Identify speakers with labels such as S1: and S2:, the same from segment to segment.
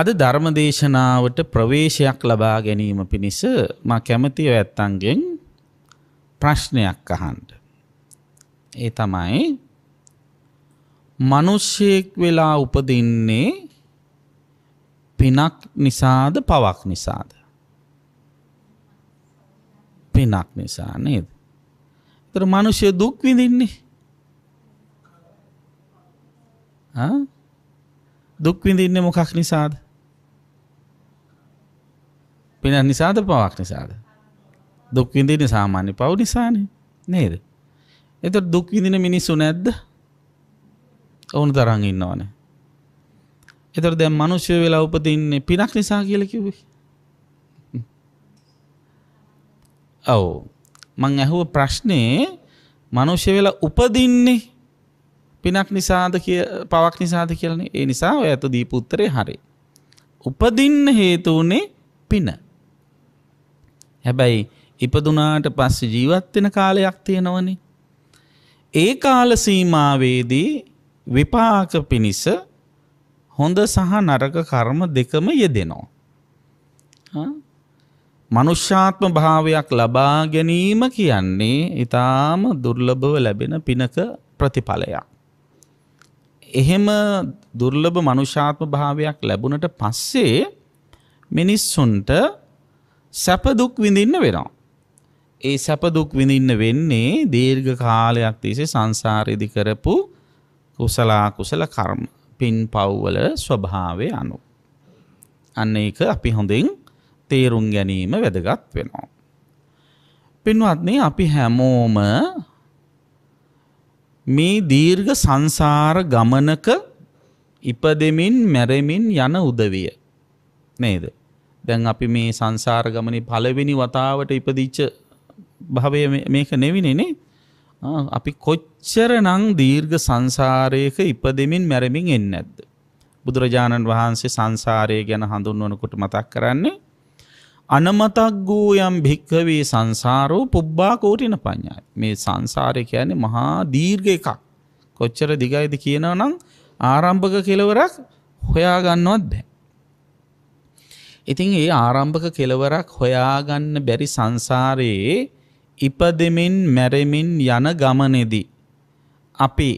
S1: අද ධර්මදේශනාවට ප්‍රවේශයක් ලබා ගැනීම පිණිස මා කැමති ඔය ඇත්තන්ගෙන් ප්‍රශ්නයක් අහන්න. ඒ තමයි මිනිස්සෙක් වෙලා උපදින්නේ පිනක් නිසාද පවක් නිසාද? පිනක් නිසා නේද? ඒතර මිනිස්සු දුක් විඳින්නේ. ආ දුක් විඳින්නේ මොකක් නිසාද? පින නිසාද පවක් නිසාද දුක්විඳන සාමාන්‍ය පව් නිසානේ නේද එත දුක්විදින මිනිස්සු නැද්ද ඔවුන් තරන් ඉන්නවන එතර දැ මනුෂ්‍ය වෙලා උපතින්නේ පිනක් නිසා කියල කිවේ ඔව මං ඇහුව ප්‍රශ්නයේ මනුෂ්‍ය වෙලා උපදින්නේ පිනක් නිසාද කිය පවක් නිසාද කියලන ඒ නිසා ඇත දීපුත්තරය හරි උපදින්න හේතුවනේ පින හැබැයි ඉපදුනාට පස්සේ ජීවත් වෙන කාලයක් තියෙනවනේ. ඒ කාල සීමාවේදී විපාක පිනිස හොඳ සහ නරක කර්ම දෙකම යෙදෙනවා. මනුෂ්‍යාත්ම භාවයක් ලබා ගැනීම කියන්නේ ඊටාම දුර්ලභව ලැබෙන පිනක ප්‍රතිඵලයක්. එහෙම දුර්ලභ මනුෂ්‍යාත්ම භාවයක් ලැබුණට පස්සේ මිනිස්සුන්ට සැප දුක් විඳින්න වෙනවා. ඒ සැප දුක් විඳින්න වෙන්නේ දීර්ඝ කාලයක් තිස්සේ සංසාරෙදි කරපු කුසලා කුසල කර්ම පින් පව්වල ස්වභාවය අනු. අන්න ඒක අපි හොඳින් තේරුම් ගැනීම වැදගත් වෙනවා. පින්වත්නි අපි හැමෝම මේ දීර්ඝ සංසාර ගමනක ඉපදෙමින් මැරෙමින් යන උදවිය නේද? දැන් අපි මේ සංසාර ගමනේ පළවෙනි වතාවට ඉපදිච්ච භවය මේක නෙවිනේනේ. අපි කොච්චර නං දීර්ඝ සංසාරයක ඉපදෙමින් මැරමින් එන්නේ නැද්ද? බුදුරජාණන් වහන්සේ සංසාරය ගැන හඳුන්වනකොට මතක් කරන්නේ අනමතක් වූ යම් භික්කවේ සංසාරෝ පුබ්බා කෝටින පඤ්ඤායි. මේ සංසාරය කියන්නේ මහා දීර්ඝ එකක්. කොච්චර දිගයිද කියනවනම් ආරම්භක කෙලවරක් හොයා ගන්නවත් බෑ. ඉතින් ඒ ආරම්භක කෙලවරක් හොයාගන්න බැරි සංසාරයේ ඉපදෙමින් මැරෙමින් යන ගමනේදී අපි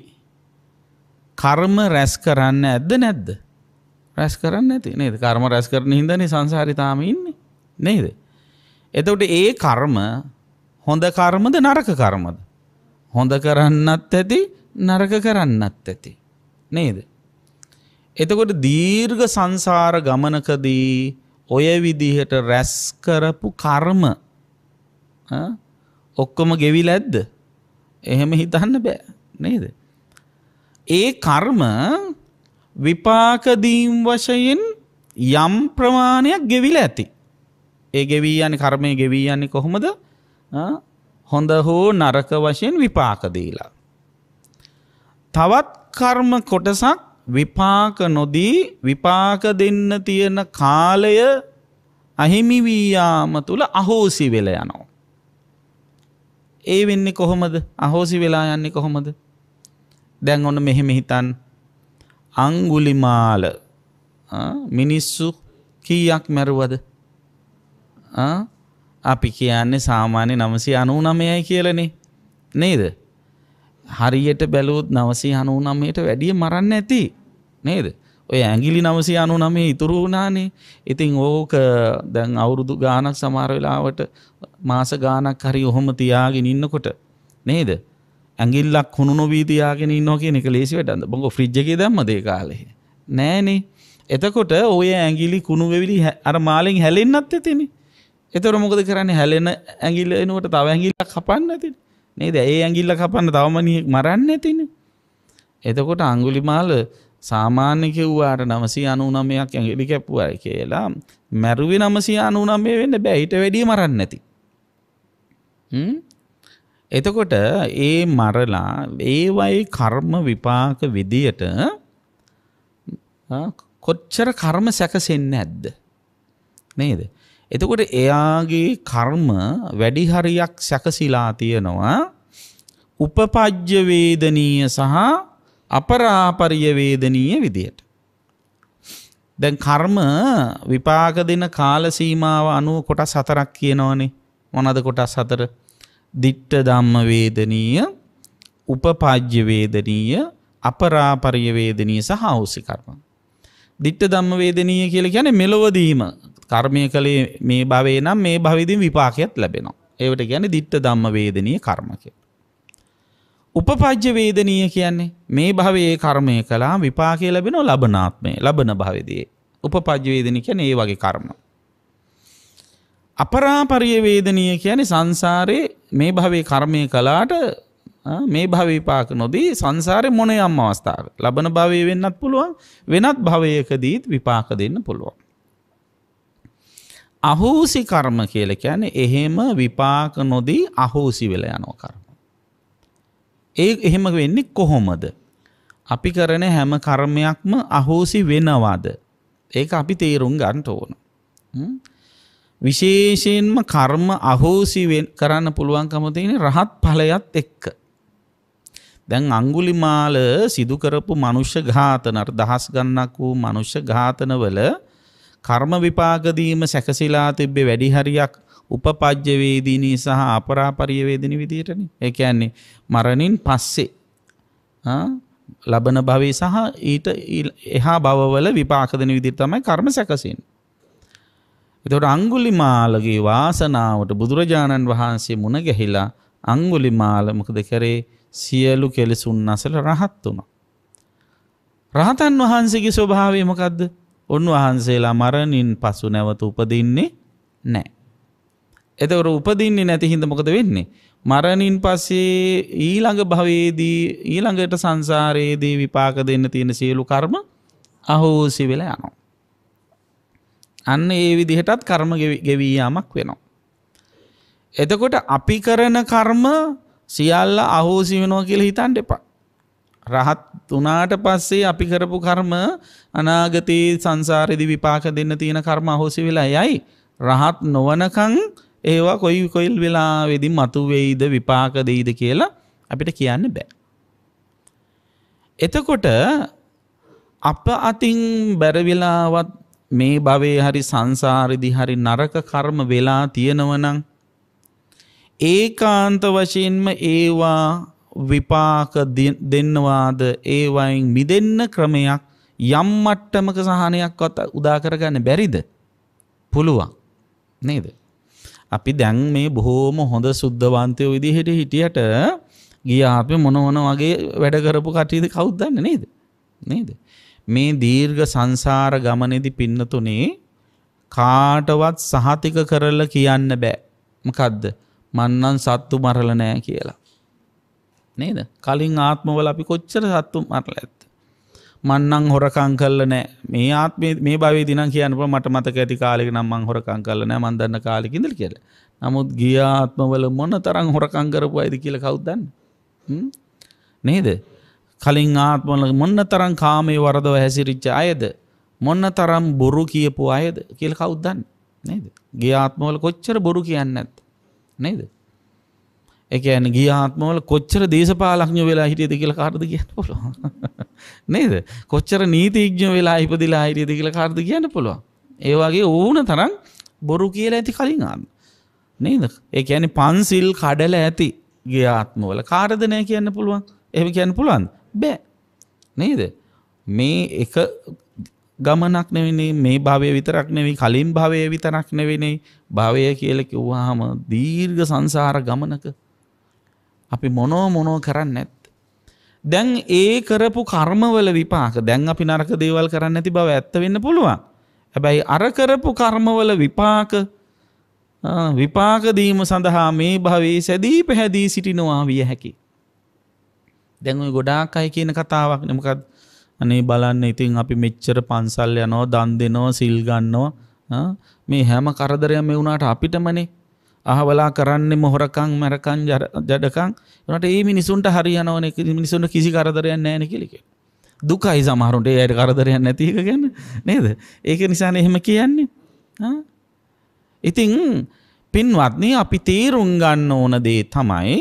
S1: කර්ම රැස් කරන්න ඇද්ද නැද්ද? රැස් කරන්න නැති නේද? කර්ම රැස් කරන හින්දානේ සංසාරේ තාම ඉන්නේ නේද? එතකොට ඒ කර්ම හොඳ කර්මද නරක කර්මද? හොඳ කරන්නත් ඇති නරක කරන්නත් ඇති නේද? එතකොට දීර්ඝ සංසාර ගමනකදී ඔය විදිහට රැස් කරපු කර්ම ඔක්කොම ගෙවිලා ඇද්ද? එහෙම හිතන්න බෑ නේද? ඒ කර්ම විපාක දීම් වශයෙන් යම් ප්‍රමාණයක් ගෙවිලා ඇති. ඒ ගෙවී යන්නේ කර්මය ගෙවී යන්නේ කොහොමද? හොඳ හෝ නරක වශයෙන් විපාක දීලා. තවත් කර්ම කොටසක් විපාක නොදී විපාක දෙන්න තියෙන කාලය අහිමි වී යාම තුල අහෝසි වෙලා යනවා. ඒ වෙන්නේ කොහොමද? අහෝසි වෙලා යන්නේ කොහොමද? දැන් ඔන්න මෙහෙම හිතන් අඟුලිමාල මිනිස්සු කීයක් මැරුවද? අපි කියන්නේ සාමාන්‍ය 999යි කියලානේ. නේද? හරියට බැලූත් නවසී හනුනමයට වැඩිය මරන්න ඇති නේද ඔය ඇගිලි නවසී අනු නමේ ඉතුරු වුණානේ ඉතිං ඕක දැන් අවුරුදු ගානක් සමාරවෙලාවට මාස ගානක් හරි ඔහොම තියාගෙන ඉන්නකොට නේද ඇගිල්ලක් හුණු නොවීතියාගෙන ඉන්නෝ කිය එක ලේසි වැටන්න බොඟ ෆ්‍රිජ්ජක දම්ම දේ කාලෙහි නෑනේ එතකොට ඔය ඇගිලි කුණු වෙවිලි අර මාලෙන් හැලෙන්න්නත් ඇතිනි එතර මොකද කරන්නේ හැලෙන ඇගිල්ල එනුවට තව ඇගිල්ලක් කපන්න ඇතිනි නේද ඒ ඇගිල්ල කපන්න තවමනියෙක් මරන්න ඇතින. එතකොට අංගුලිමාල සාමාන්‍ය කිව්වාට නමසී අනුනමයක් ඇගිලි කැප්පුුවයි කියලා මැරුවි නමසී අනුනමේ වෙන්න බැහිට වැඩී මරන්න නැති. එතකොට ඒ මරලා ඒවයි කර්ම විපාක විදියට කොච්චර කර්ම සැකසෙන්න ඇද්ද. නේද. එතකොට එයාගේ කර්ම වැඩි හරියක් සැකසීලා තියෙනවා උපපජ්ජ වේදනීය සහ අපරාපරිය වේදනීය විදියට. දැන් කර්ම විපාක දෙන කාල සීමාව අනුව කොටස් හතරක් කියනවනේ. මොනද කොටස් හතර? දිට්ඨ ධම්ම වේදනීය, උපපාජ්‍ය වේදනීය, අපරාපරිය වේදනීය සහ ආහුසි කර්ම. දිට්ඨ ධම්ම වේදනීය කියලා කියන්නේ මෙලොවදීම කර්මය කළේ මේ භවේ නම් මේ භවිදින් විපාකයක් ලැබෙනවා. ඒවට ගැන දිට්ට දම්ම වේදනය කර්මක. උපපජ්්‍ය වේදනීය කියන්නේ මේ භවයේ කර්මය කලා විපාකය ලැබෙනෝ ලබනාත්මය ලබන භවිදයේ. උපපජ්්‍ය වේදනි කියන ඒ වගේ කර්ම. අපරාපරිය වේදනීය කියන්නේ සංසාරයේ මේ භවේ කර්මය කලාට මේ භවවිපාක නොදී සංසාරය මොන යම් අවස්ථාව ලබන භවය වෙන්නත් පුළුවන් වෙනත් භවයකදීත් විපාක දෙන්න පුළුවන්. අහෝසි කර්ම කියලා කියන්නේ එහෙම විපාක නොදී අහෝසි වෙලා යනවා කර්ම. ඒ එහෙම වෙන්නේ කොහොමද? අපි කරන හැම කර්මයක්ම අහෝසි වෙනවද? ඒක අපි තේරුම් ගන්න ඕන. විශේෂයෙන්ම කර්ම අහෝසි කරන්න පුළුවන්කම තියෙන රහත් ඵලයත් එක්ක. දැන් අඟුලිමාල සිදු කරපු මනුෂ්‍ය ඝාතන දහස් ගණනක් වූ මනුෂ්‍ය ඝාතනවල වල කර්ම විපාක දීම සැකසීලා තිබ්බේ වැඩි හරියක් උපපජ්ජ වේදිනී සහ අපරාපරිය වේදිනී විදියටනේ. ඒ කියන්නේ මරණින් පස්සේ ලබන භවයේ සහ ඊට එහා භවවල විපාක දෙන විදිය තමයි කර්ම සැකසෙන්නේ. එතකොට අඟුලිමාලගේ වාසනාවට බුදුරජාණන් වහන්සේ මුණ ගැහිලා අඟුලිමාල මොකද කරේ සියලු කෙලෙසුන් නැසල රහත් වුණා. රහතන් වහන්සේගේ ස්වභාවය මොකද්ද? උන්වහන්සේලා මරණින් පසු නැවත උපදින්නේ නෑ. එතකොට උපදින්නේ නැති හින්දා මොකද වෙන්නේ? මරණින් පස්සේ ඊළඟ භවයේදී ඊළඟට සංසාරයේදී විපාක දෙන්න තියෙන සියලු කර්ම අහෝසි වෙලා යනවා. අන්න ඒ විදිහටත් කර්ම ගෙවී යාමක් වෙනවා. එතකොට අපි කරන කර්ම සියල්ල අහෝසි වෙනවා කියලා හිතන්න එපා. රහත් වනාට පස්සේ අපි කරපු කර්ම අනාගතයේ සංසාරෙදි විපාක දෙන්න තියෙන කර්ම අහෝසි වෙලා යයි. රහත් නොවනකං ඒවා කොයි කොයිල් වෙලා වෙදි මතු වෙයිද විපාක දෙයිද කියලා අපිට කියන්න බෑ. එතකොට අප අතින් බැරවිලාවත් මේ භවයේ හරි සංසාරෙදි හරි නරක කර්ම වෙලා තියෙනවනම් ඒකාන්ත වශයෙන්ම ඒවා විපාක දෙන්නවාද ඒවයින් මිදන්න ක්‍රමයක් යම් මට්ටමක සහනයක්වත් උදාකරගන්න බැරිද පුළුවන් නේද. අපි දැන් මේ බොහෝම හොඳ සුද්ධවන්තය විදිහෙට හිටියට ගියාපි මොනවන වගේ වැඩකරපු කටයුද කෞද්දන්න නේද නේද. මේ දීර්ඝ සංසාර ගමනෙදි පින්නතුනේ කාටවත් සහතික කරල කියන්න බෑ මකදද මන්නන් සත්තු මරල නෑ කියලා. නේද කලින් ආත්මවල අපි කොච්චර සත්තුම් අරල ඇත්ත මන්නං හොරකං කල්ල නෑ මේ ආත්ම මේ බව දින කියනප මට මතක ඇති කාලෙක නම්මං හොරකං කල්ල නෑ මන්දන්න කාලෙකිදල් කියල නමුත් ගිය ආත්මවල මොන්න තරං හොරකංගරපු ඇද කියල කවුදන්න නේද කලින් ආත්මල මොන්න තරං කාමේ වරදව හැසිරිච්ච අයද මොන්න තරම් බොරු කියපු අයද කියල කවුද්දන්න නේද ගේ ආත්මවල කොච්චර බොරු කියන්න ඇත් නේද එක ඇන ගිය ආත්මවල කොච්චර දේශපාලක්ඥ වෙලා හිටියද කියල කාරද කියන්න පුළුවන් නේද කොච්චර නීතිීඥ වෙලා ඉපදිලා හිරියද කියල කාරද කියන්න පුළුවන් ඒවාගේ ඕන තරම් බොරු කියලා ඇති කලින් ආන්න නේද ඒ ඇනි පන්සිල් කඩල ඇති ගේ ආත්මවල කාරදනය කියන්න පුළුවන් එහම කියන්න පුළුවන් බෑ නේද මේ එක ගමනක් නෙවෙනේ මේ භාවය විතරක් නෙවෙයි කලින් භවය විතරක් නෙවෙනේ භවය කියල කිව්වාහම දීර්ඝ සංසාර ගමනක අපි මොනෝ මොනෝ කරන්න ඇත්. දැන් ඒ කරපු කර්මවල විපාක දැන් අපි නරක දේවල් කරන්න ඇති බව ඇත්ත වෙන්න පුළුවන්. හැබැයි අර කරපු කර්මවල විපාක විපාක දීම සඳහා මේ භවයේ සැදී පැහැදී සිටිනවා විය හැකි. දැන් ওই ගොඩාක් අය කියන කතාවක් නේ මොකක්ද? අනේ බලන්න ඉතින් අපි මෙච්චර පන්සල් යනවා, දන් දෙනවා, සිල් ගන්නවා. මේ හැම කරදරයක්ම වුණාට අපිටමනේ අහවලා කරන්නෙම හොරකං මැරකං ජඩකං වනට ඒ මිනිසුන්ට හරියනවන මිනිසුන්ට කිසි කරදරයන් නෑන කිලික. දුකයි සමහරුන්ට අයට කරදරයන් නැතික ගැන්න නේද ඒක නිසාන එහෙම කියන්නේ. ඉතිං පින්වත්න අපි තේරුම් ගන්න ඕන දේ තමයි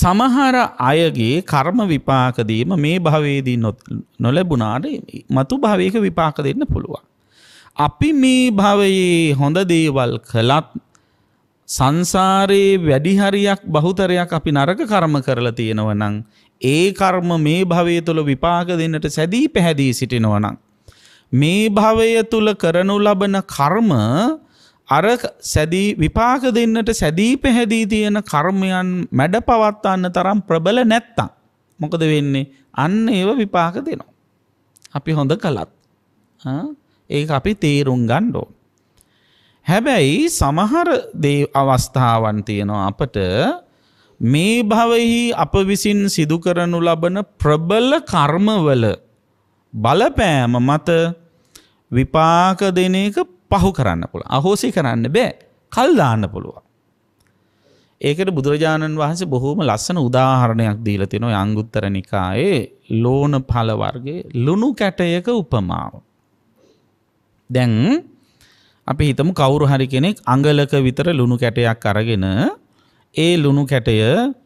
S1: සමහර අයගේ කර්ම විපාකදීම මේ භවේදී නොලැබුණාට මතු භාවයක විපාක දෙන්න පුළුවන්. අපි මේ භවයේ හොඳ දේවල් කළත් සංසාරයේ වැඩි හරියක් බහුතරයක් අපි නරක කර්ම කරලා තියෙනවා නම් ඒ කර්ම මේ භවය තුල විපාක දෙන්නට සැදී පැහැදී සිටිනවා නම් මේ භවය තුල කරනු ලබන කර්ම අර සැදී විපාක දෙන්නට සැදී පැහැදී තියෙන කර්මයන් මැඩ පවත්වන්න තරම් ප්‍රබල නැත්තම් මොකද වෙන්නේ අන්න ඒව විපාක දෙනවා අපි හොඳ කළත් ආ ඒක අපි තේරුම් ගණ්ඩෝ. හැබැයි සමහර අවස්ථාවන් තියෙනවා අපට මේ භවහි අප විසින් සිදුකරනු ලබන ප්‍රබල කර්මවල බලපෑම මත විපාක දෙන එක පහු කරන්න පුළුව අහෝසි කරන්න බෑ කල්දාන්න පුළුවන්. ඒකට බුදුරජාණන් වහන්සේ බොහෝම ලස්සන උදාහරණයක් දීල තිනො අංගුත්තර නිකායේ ලෝන පලවර්ගේ ලුණු කැටයක උපමාව. දැන් අපි හිතමු කවුරු හරි කෙනෙක් අඟලක විතර ලුණු කැටයක් අරගෙන ඒ ලුණු කැටය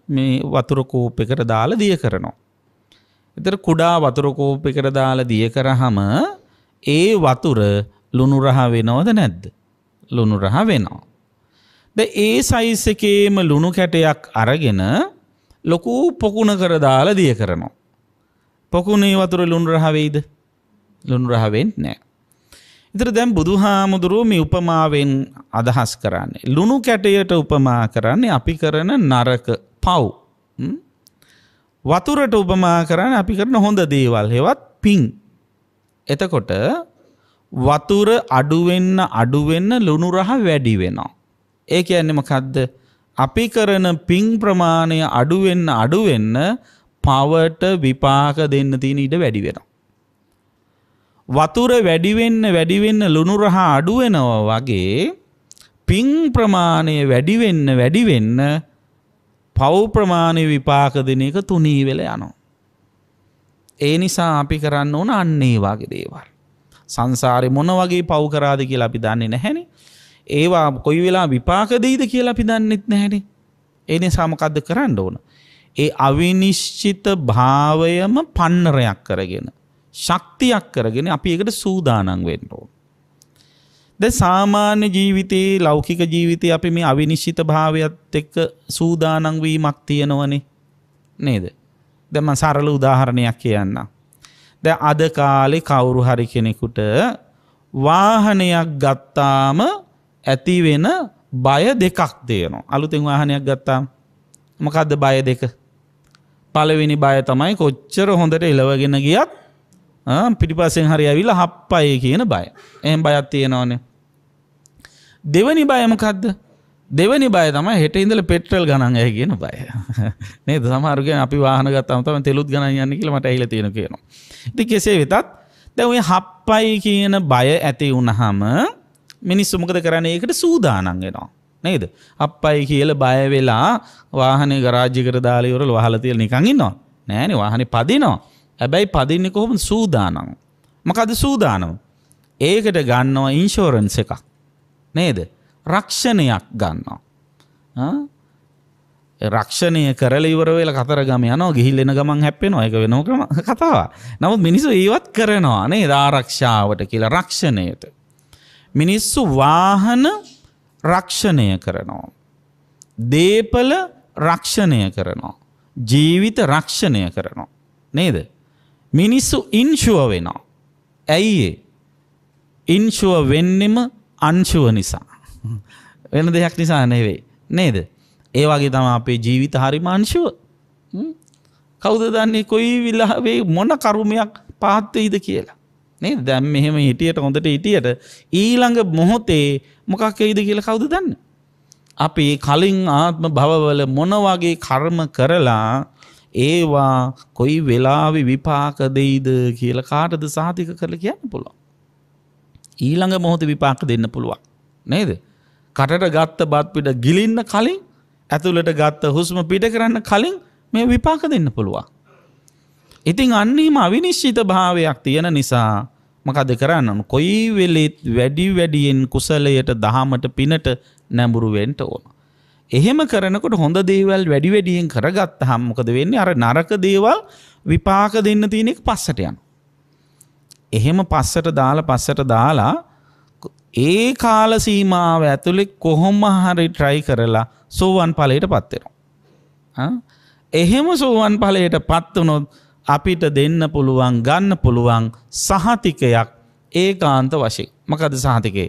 S1: මේ වතුර කූප් එකට දාලා දිය කරනවා. ඒතර කුඩා වතුර කූප් එකට දාලා දිය කරාම ඒ වතුර ලුණු රහ වෙනවද නැද්ද? ලුණු රහ වෙනවා. දැන් ඒ සයිස් එකේම ලුණු කැටයක් අරගෙන ලොකු පොකුණ කර දාලා දිය කරනවා. පොකුණේ වතුර ලුණු රහ වෙයිද? ලුණු රහ වෙන්නේ නැහැ. එතර දැම් බුදු හාමුදුරුවම උපමාවෙන් අදහස් කරන්නේ. ලුණු කැටයට උපමා කරන්නේ අපි කරන නරක පව්. වතුරට උපමා කරන්න අපි කරන හොඳ දේවල් හෙවත් පිං. එතකොට වතුර අඩුවෙන්න අඩුවෙන්න ලුණුරහ වැඩි වෙනවා. ඒ ඇන්නෙම කද්ද අපි කරන පිං ප්‍රමාණය අඩුවෙන්න අඩුවෙන්න පවට විපාක දෙන්න තියෙන ඉඩ වැඩි වෙනවා. වතුර වැඩිවෙන්න වැඩිවෙන්න ලුණුරහා අඩුවෙනවා වගේ පින් ප්‍රමාණය වැඩිවෙන්න වැඩිවෙන්න පව් ප්‍රමාණය විපාක දෙන එක තුනී වෙල යනවා. ඒ නිසා අපි කරන්න ඕන අන්නේ වගේ දේවල්. සංසාරේ මොන වගේ පව් කරාද කියලා අපි දන්නේ නැහැනේ. ඒවා කොයි වෙලා විපාක දෙයිද කියලා අපි දන්නෙත් නැහැනේ. ඒ නිසා මොකද්ද කරන්න ඕන? ඒ අවිනිශ්චිත භාවයම පන්නරයක් කරගෙන ශක්තියක් කරගෙන අපි එකට සූදානං වෙන්නෝ. ද සාමාන්‍ය ජීවිතයේ ලෞකික ජීවිතය අපි මේ අවිනිශ්චිත භාවයත් එක්ක සූදානංවීමක් තියෙනවනේ නේද. දැම සරල උදාහරණයක් කියන්න. ද අද කාලෙ කවුරු හරි කෙනෙකුට වාහනයක් ගත්තාම ඇතිවෙන බය දෙකක් දේනවා. අලුතෙන් වාහනයක් ගත්තාම් මොකක්ද බය දෙක. පලවෙනි බය තමයි කොච්චර හොඳට එලවගෙන ගියත් පිටිපස්සෙන් හරි ඇවිල්ලා හප්පයි කියන බය. එහෙම බයක් තියෙනවනේ. දෙවනි බය මොකද්ද? දෙවනි බය තමයි හෙට ඉඳලා පෙට්‍රල් ගණන් ඇයි කියන බය. නේද? සමහරු කියන අපි වාහන ගත්තාම තමයි තෙලුත් ගණන් යන්නේ කියලා මට ඇහිලා තියෙන කියනවා. ඉතින් කෙසේ වෙතත් දැන් ওই හප්පයි කියන බය ඇති වුනහම මිනිස්සු මොකද කරන්නේ? ඒකට සූදානම් වෙනවා. නේද? අප්පයි කියලා බය වෙලා වාහනේ ගරාජ් එකට දාලා ඉවරලා වහලා තියලා නිකන් ඉන්නවා. නෑනේ වාහනේ පදිනවා. ඇබැයි පදින්නේ කොහොම සූදානම්. මකද සූදානම්. ඒකට ගන්නවා ඉන්ශෝරන්ස් එකක්. නේද? රක්ෂණයක් ගන්නවා. රක්ෂණය කරලා ඉවර වෙලා කතරගම යනවා ගිහිල් එන ගමන් හැප්පෙනවා ඒක වෙනම කතාව. නමුත් මිනිස්සු ඒවත් කරනවා නේද ආරක්ෂාවට කියලා රක්ෂණයට. මිනිස්සු වාහන රක්ෂණය කරනවා. දේපල රක්ෂණය කරනවා. ජීවිත රක්ෂණය කරනවා. නේද? මිනිස්සු ඉන්ශුව වෙනවා. ඇයිඒ. ඉන්ශුව වෙන්නෙම අංශුව නිසා. වෙන දෙයක් නිසා නෙවෙයි. නේද. ඒ වගේ තම අපේ ජීවිත හරිමාංශුව කෞද දන්නේ කොයි විල්ලාවේ මොන කරුමයක් පාත්තයිද කියලා. නේ දැම් මෙහෙම හිටියට හොඳට හිටියට ඊළඟ මොහොතේ මොකක් එයිද කියලා කවුද දන්න. අපි කලින් ආත්ම භවවල මොනවගේ කර්ම කරලා ඒවා කොයි වෙලාවෙ විපාක දෙයිද කියලා කාටද සාතික කරලා කියන්න පුළුවන්. ඊළඟ මොහොත විපාක දෙන්න පුළුවන්. නේද? කටට ගත්ත බත් පිට ගිලින්න කලින් ඇතුළට ගත්ත හුස්ම පිට කරන්න කලින් මේ විපාක දෙන්න පුළුවන්. ඉතින් අන්නේම අවිනිශ්චිත භාවයක් තියෙන නිසා මොකද කරන්න කොයි වෙලෙත් වැඩි වැඩියෙන් කුසලයට දහමට පිනට නැඹුරු වෙන්න ඕන. එහෙම කරනකොට හොඳ දේවල් වැඩි වැඩියෙන් කරගත්ත හම්මකද වෙන්නේ අර නරක දේවල් විපාක දෙන්න තියෙන එක පස්සට යන. එහෙම පස්සට දාලා පස්සට දාලා ඒ කාල සීමාව ඇතුළේ කොහොම හරි try කරලා සෝවන් ඵලයට පත් වෙනවා. එහෙම සෝවන් ඵලයට පත් වුණොත් අපිට දෙන්න පුළුවන් ගන්න පුළුවන් සහතිකයක් ඒකාන්ත වශයෙන්. මොකද සහතිකේ?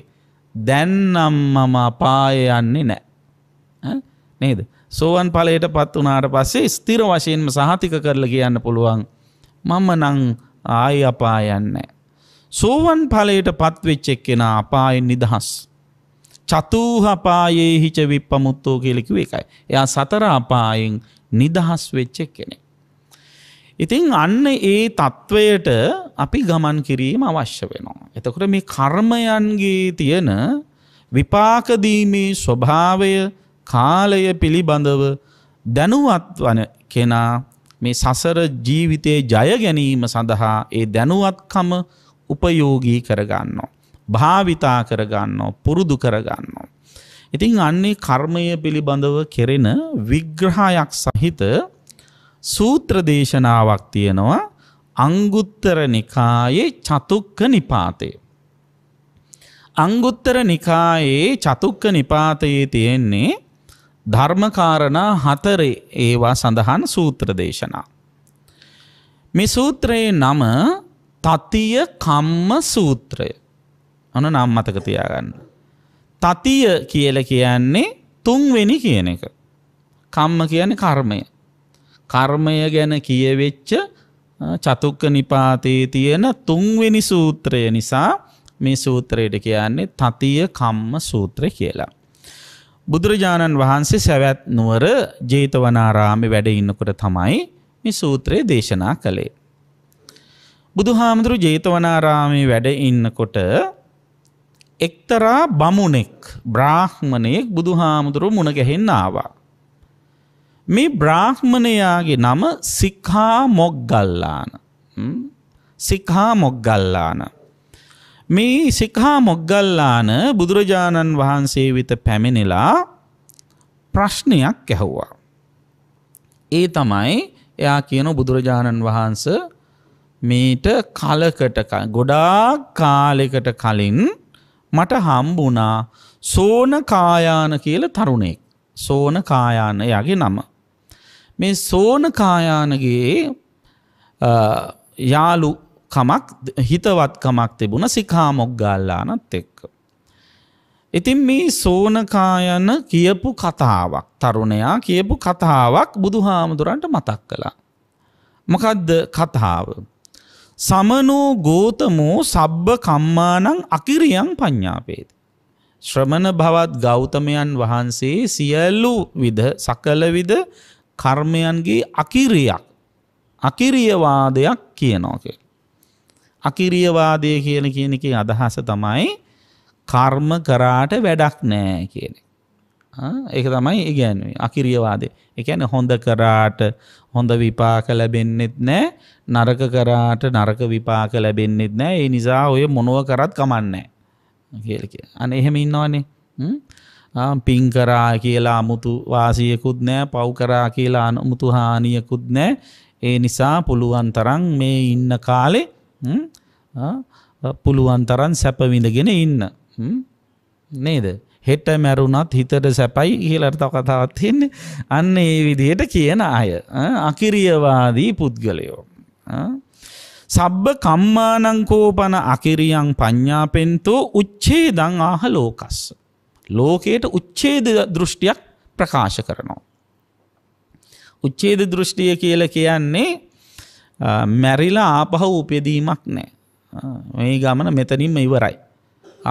S1: දැන් නම් මම පාය යන්නේ නැහැ. නේද. සෝවන් පලයට පත් වනාට පස්සේ ස්තිර වශයෙන්ම සහතික කරල කියන්න පුළුවන්. මම නං ආය අපායන්නෑ. සෝවන් පලයට පත්වෙච්චෙක් කෙන අපායෙන් නිදහස්. චතුහපායේ හිච විප්පමුත්තෝ කෙලෙකිව එකයි. එයා සතර අපායෙන් නිදහස් වෙච්චෙක් කෙනෙ. ඉතිං අන්න ඒ තත්ත්වයට අපි ගමන් කිරීම අවශ්‍ය වෙනවා. එතකොට මේ කර්මයන්ගේ තියෙන විපාකදීමේ ස්වභාවය කාලය පිළිබඳව දැනුවත් වන කෙනා මේ සසර ජීවිතයේ ජය ගැනීම සඳහා ඒ දැනුවත්කම උපයෝගී කරගන්නවා. භාවිතා කරගන්නෝ පුරුදු කරගන්නෝ. ඉතින් අන්නේ කර්මය පිළිබඳව කෙරෙන විග්‍රහයක් සහිත සූත්‍ර දේශනාවක් තියෙනවා අංගුත්තර නිකායේ චතුක්ක නිපාතය. අංගුත්තර නිකායේ චතුක්ක නිපාතයේ තියෙන්නේ ධර්මකාරණා හතරේ ඒවා සඳහන් සූත්‍ර දේශනා. මේ සූත්‍රයේ නම තතිය කම්ම සූත්‍රය. අන නම් මතක තියාගන්න. තතිය කියල කියන්නේ තුන්වෙනි කියන එක. කම්ම කියන කර්මය. කර්මය ගැන කියවෙච්ච චතුක්ක නිපාතයේ තියෙන තුන්වෙනි සූත්‍රය නිසා මේ සූත්‍රයට කියන්නේ තතිය කම්ම සූත්‍රය කියලා. බුදුරජාණන් වහන්සේ සැවැත් නුවර ජේතවනාරාමේ වැඩ ඉන්නකොට තමයි මේ සූත්‍රය දේශනා කළේ. බුදුහාමුදුරු ජේතවනාරාමේ වැඩ ඉන්නකොට එක්තරා බමුණෙක් බ්‍රාහ්මණයෙක් බුදුහාමුදුරු මුණ ගැහෙන්න ආවා. මේ බ්‍රාහ්මණයාගේ නම සික්හා මොග්ගල්ලාන. සික්හා මොග්ගල්ලාන. මේ සිකහා මොග්ගල්ලාන බුදුරජාණන් වහන්සේ වෙත පැමිණිලා ප්‍රශ්නයක් ඇහුවා. ඒ තමයි එයා කියන බුදුරජාණන් වහන්ස මීට කලකට ගොඩාක් කාලෙකට කලින් මට හම්බුණා සෝන කායාන කියලා තරුණෙක්. සෝන කායාන යගේ නම. මේ සෝන කායානගේ යාලු කමක් හිතවත්කමක් තිබුණ සිකාමොක්්ගල්ලානත් එක්ක. ඉතින් මේ සෝනකායන කියපු කතාවක් තරුණයා කියපු කතාවක් බුදු හාමුදුරන්ට මතක් කළා. මොකදද කතාව. සමනෝ ගෝතමෝ සබ්බ කම්මානං අකිරියං ප්ඥාපේති. ශ්‍රමණ භවත් ගෞතමයන් වහන්සේ සියල්ලු විද සකලවිද කර්මයන්ගේ අකිරියක් අකිරියවාදයක් කියනෝකෙක්. අකිරියවාදය කියන කියන එක අදහස තමයි කර්ම කරාට වැඩක් නෑ කියන. ඒක තමයි ඉගැන්වේ අකිරියවාදේ එකන හොඳ කරාට හොඳ විපාක ලැබෙන්න්නෙත් නෑ නරක කරාට නරක විපාක ලැබෙන්න්නෙත් නෑ ඒ නිසා ඔය මොනුව කරත් කමන්නෑ කියලක අන එහෙම ඉන්නවානේ පින් කරා කියලා අමුතු වාසියකුත් නෑ පව් කරා කියලා අනමුතු හානියකුත් නෑ ඒ නිසා පුළුවන් තරන් මේ ඉන්න කාලේ පුළුවන් තරන් සැපවිඳගෙන ඉන්න නේද හෙට මැරුණත් හිතට සැපයි ඉහලර්තව කතාවත් හෙන්නේ අන්න ඒ විදියට කියන අය අකිරියවාදී පුද්ගලයෝ සබ්බ කම්මානංකෝපන අකිරියන් ප්ඥාපෙන්තෝ උච්චේ දං ආහ ලෝකස්ස ලෝකයට උච්චේද දෘෂ්ටියක් ප්‍රකාශ කරනවා. උච්චේද දෘෂ්ටිය කියල කියන්නේ මැරිලා ආපහු උපෙදීමක් නෑ. මේ ගමන මෙතනින්ම ඉවරයි.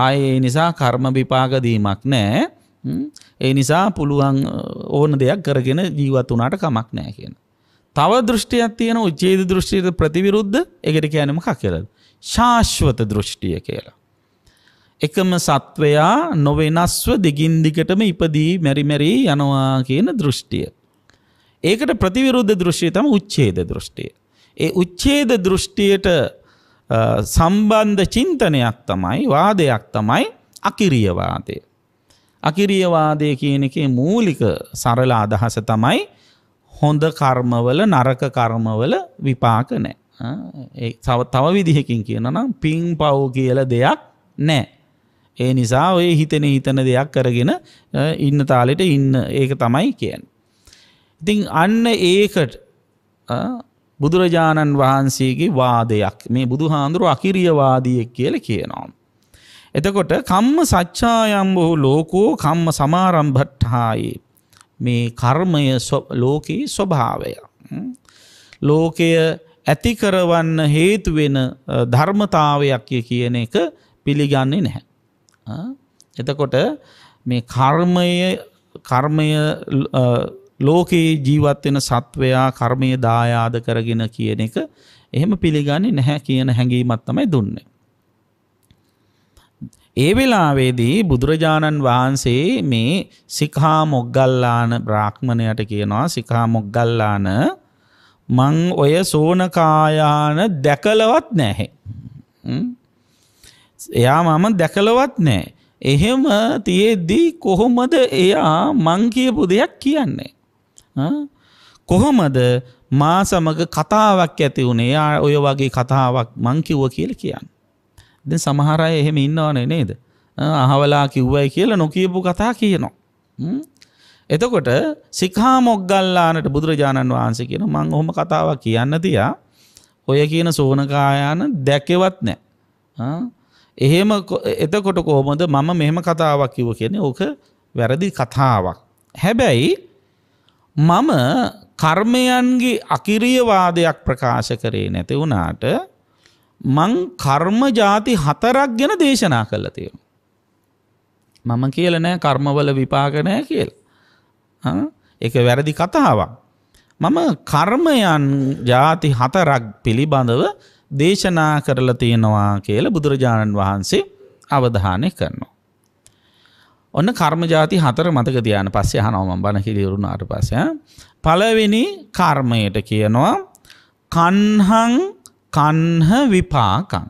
S1: ආයේ නිසා කර්ම විපාගදීමක් නෑ ඒ නිසා පුළුවන් ඕන දෙයක් කරගෙන ජීවත් වනාට කමක් නෑ කියන. තව දෘෂ්ටියක් තියෙන උච්චේද දෘෂ්ටියට ප්‍රතිවිරුද්ධ එකට කියනම කකිරද. ශාශ්වත දෘෂ්ටිය කියලා. එකම සත්වයා නොවෙනස්ව දෙගින්දිකටම ඉපදී මැරිමැරී යනවා කියන දෘෂ්ටිය. ඒකට ප්‍රතිවිරුද්ධ දෘෂ්ටිය තම උච්චේද දෘෂ්ටිය. ඒ උච්චේද දෘෂ්ටියට සම්බන්ධ චින්තනයක් තමයි වාදයක් තමයි අකිරියවාදය. අකිරියවාදය කියන එකේ මූලික සරල අදහස තමයි හොඳ කර්මවල නරක කර්මවල විපාක නෑ. තව විදිහකින් කියනනම් පින් පව් කියල දෙයක් නෑ. ඒ නිසා ඔය හිතෙන හිතන දෙයක් කරගෙන ඉන්න තාලෙට ඉන්න ඒක තමයි කියන්. ඉතිං අන්න ඒකට බුදුරජාණන් වහන්සේගේ වාදයක් මේ බුදු හාන්දුරු අකිරියවාදියෙක් කියල කියනවා. එතකොට කම්ම සච්ඡායම් බොහෝ ලෝකෝ කම්ම සමාරම්භට්ඨායේ මේ කර්මය ලෝකේ ස්වභාවය ලෝකය ඇති කරවන්න හේතු වෙන ධර්මතාවයක් කියන එක පිළිගන්නේ
S2: නැහැ.
S1: එතකොට මේ කර්මය කර්මය ලෝකයේ ජීවත්වෙන සත්වයා කර්මය දායාද කරගෙන කියන එක එහෙම පිළිගන්නේ නැහැ කියන හැඟීමත් තමයි දුන්නේ. ඒ වෙලාවේදී බුදුරජාණන් වහන්සේ මේ සිකහා මොග්ගල්ලාන බ්‍රාහ්මණයට කියනවා සිකහා මොග්ගල්ලාන මං ඔය සෝනකායාන දැකලවත් නැහැ. එයා මම දැකලවත් නැහැ. එහෙම තියෙද්දී කොහොමද එයා මං කියපු දෙයක් කියන්නේ? කොහොමද මා සමඟ කතාවක් ඇති වුණේ යා ඔය වගේ කතාවක් මංකිව්ව කියල කියන්න. දෙ සමහරය එහෙම ඉන්නවනේ නේද. අහවලා කිව්වයි කියලා නොකියපු කතා කියනවා. එතකොට සිකහා මොග්ගල්ලානට බුදුරජාණන් වහන්සේ කියන මං ඔහොම කතාවක් කියන්න තියා ඔය කියන සෝනකායාන දැකෙවත් නෑ. එහෙම එතකොට කොහොමද මම මෙහෙම කතාවක් කිව කියන්නේ ඕක වැරදි කතාවක්. හැබැයි මම කර්මයන්ගේ අකිරියවාදයක් ප්‍රකාශ කරේ නැති වුණාට මං කර්ම ಜಾති හතරක් ගැන දේශනා කළා තියෙනවා. මම කියලා නෑ කර්මවල විපාක නෑ කියලා. ඒක වැරදි කතාවක්. මම කර්මයන් ಜಾති හතරක් පිළිබඳව දේශනා කරලා තියෙනවා කියලා බුදුරජාණන් වහන්සේ අවධානය කරනවා. ඔන්න කර්ම ජාති හතර මතක තියන පස්සේ හනෝම බණ කිරිවරුණාට පස්සය. පලවෙනි කර්මයට කියනවා කන්හං කන්හ විපාකං.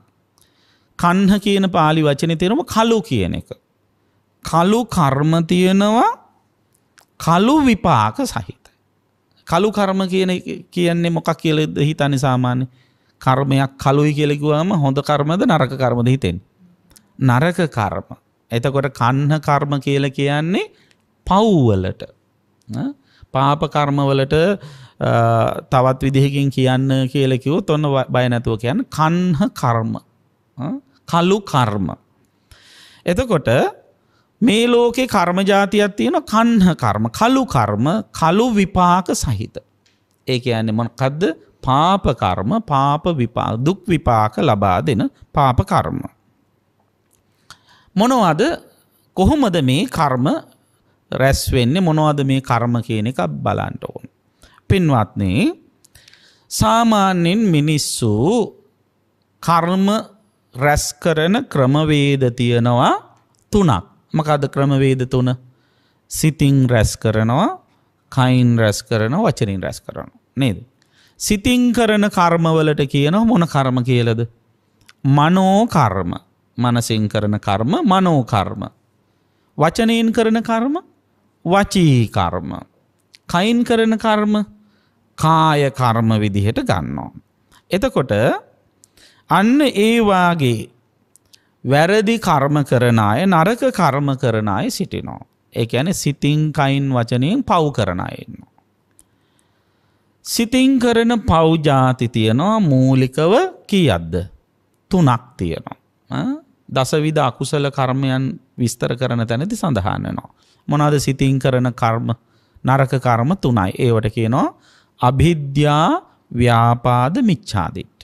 S1: කන්හ කියන පාලි වචන තේරම කලු කියන එක. කලු කර්ම තියෙනවා කලු විපාක සහිතයි. කලු කර්ම කියන කියන්නේ මොකක් කියල හිතනි සාමාන්‍ය කර්මයක් කලුයි කියලෙකුවම හොඳ කර්මද නරක කර්මද හිතෙන්. නරක කර්ම එතකොට කන්න කර්ම කියල කියන්නේ පව්වලට පාප කර්මවලට තවත් විදිහකින් කියන්න කියලකිවුත් ඔන්න බය නැතුව කියන්න කන්හ කර්ම කලු කර්ම. එතකොට මේ ලෝකෙ කර්ම ජාතියක් තියෙන කන්හ කර්ම කලු කර්ම කලු විපාක සහිත. ඒක යන්න මොනකදද පාපකර්ම පාප විපා දුක් විපාක ලබා දෙන පාපකර්ම. මොනවාද කොහොමද මේ කර්ම රැස් වෙන්නේ මොනවද මේ කර්ම කියන එකක් බලන්න ඕන. පින්වත්නි සාමාන්‍යයෙන් මිනිස්සු කර්ම රැස් කරන ක්‍රමවේද තියෙනවා තුනක්. මොකද ක්‍රමවේද තුන? සිතින් රැස් කරනවා, කයින් රැස් කරනවා, වචනින් රැස් කරනවා. නේද? සිතින් කරන කර්මවලට කියනවා මොන කර්ම කියලාද? මනෝ කර්ම. මනසින් කරන කර්ම මනෝකර්ම. වචනයෙන් කරන කර්ම වචී කර්ම. කයින් කරන කර්ම කාය කර්ම විදිහට ගන්නවා. එතකොට අන්න ඒවාගේ වැරදි කර්ම කරන අය නරක කර්ම කරන අය සිටිනෝ. ඒක ඇන සිතිං කයින් වචනයෙන් පව් කරන අයන්නවා. සිතිං කරන පව්ජාති තියනවා මූලිකව කියද්ද තුනක් තියනවා. දසවිධ අකුසල කර්මයන් විස්තර කරන තැනති සඳහන්නනවා. මොනාද සිතින් කරන කර්ම නරක කර්ම තුනයි. ඒවට කියනවා අභිද්‍යා ව්‍යාපාද මිච්ඡාදිට්.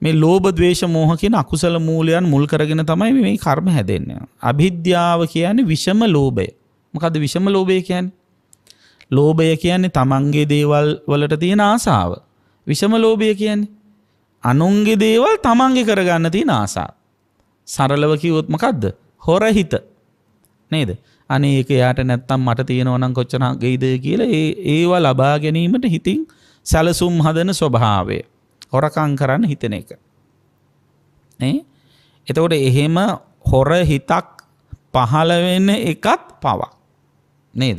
S1: මේ ලෝභ ද්වේෂ මෝහ කියන අකුසල මූලයන් මුල් කරගෙන තමයි මේ කර්ම හැදෙන්නේ. අභිද්‍යාව කියන්නේ විෂම ලෝභය. මොකද විෂම ලෝභය කියන්නේ? ලෝභය කියන්නේ තමන්ගේ දේවල් වලට තියෙන ආසාව. විෂම ලෝභය කියන්නේ අනුන්ගේ දේවල් තමන්ගේ කරගන්න තියෙන ආසාව. සරලව කිවොත් මොකක්ද හොරහිත නේද අනේක යාට නැත්තම් මට තියෙනවනම් කොච්චනා ගෙයිද කියලා ඒ ඒවා ලබා ගැනීමට හිතින් සැලසුම් හදන ස්වභාවය හොරකං කරන්න හිතන එක එතකොට එහෙම හොර හිතක් පහළවෙන්න එකත් පවක් නේද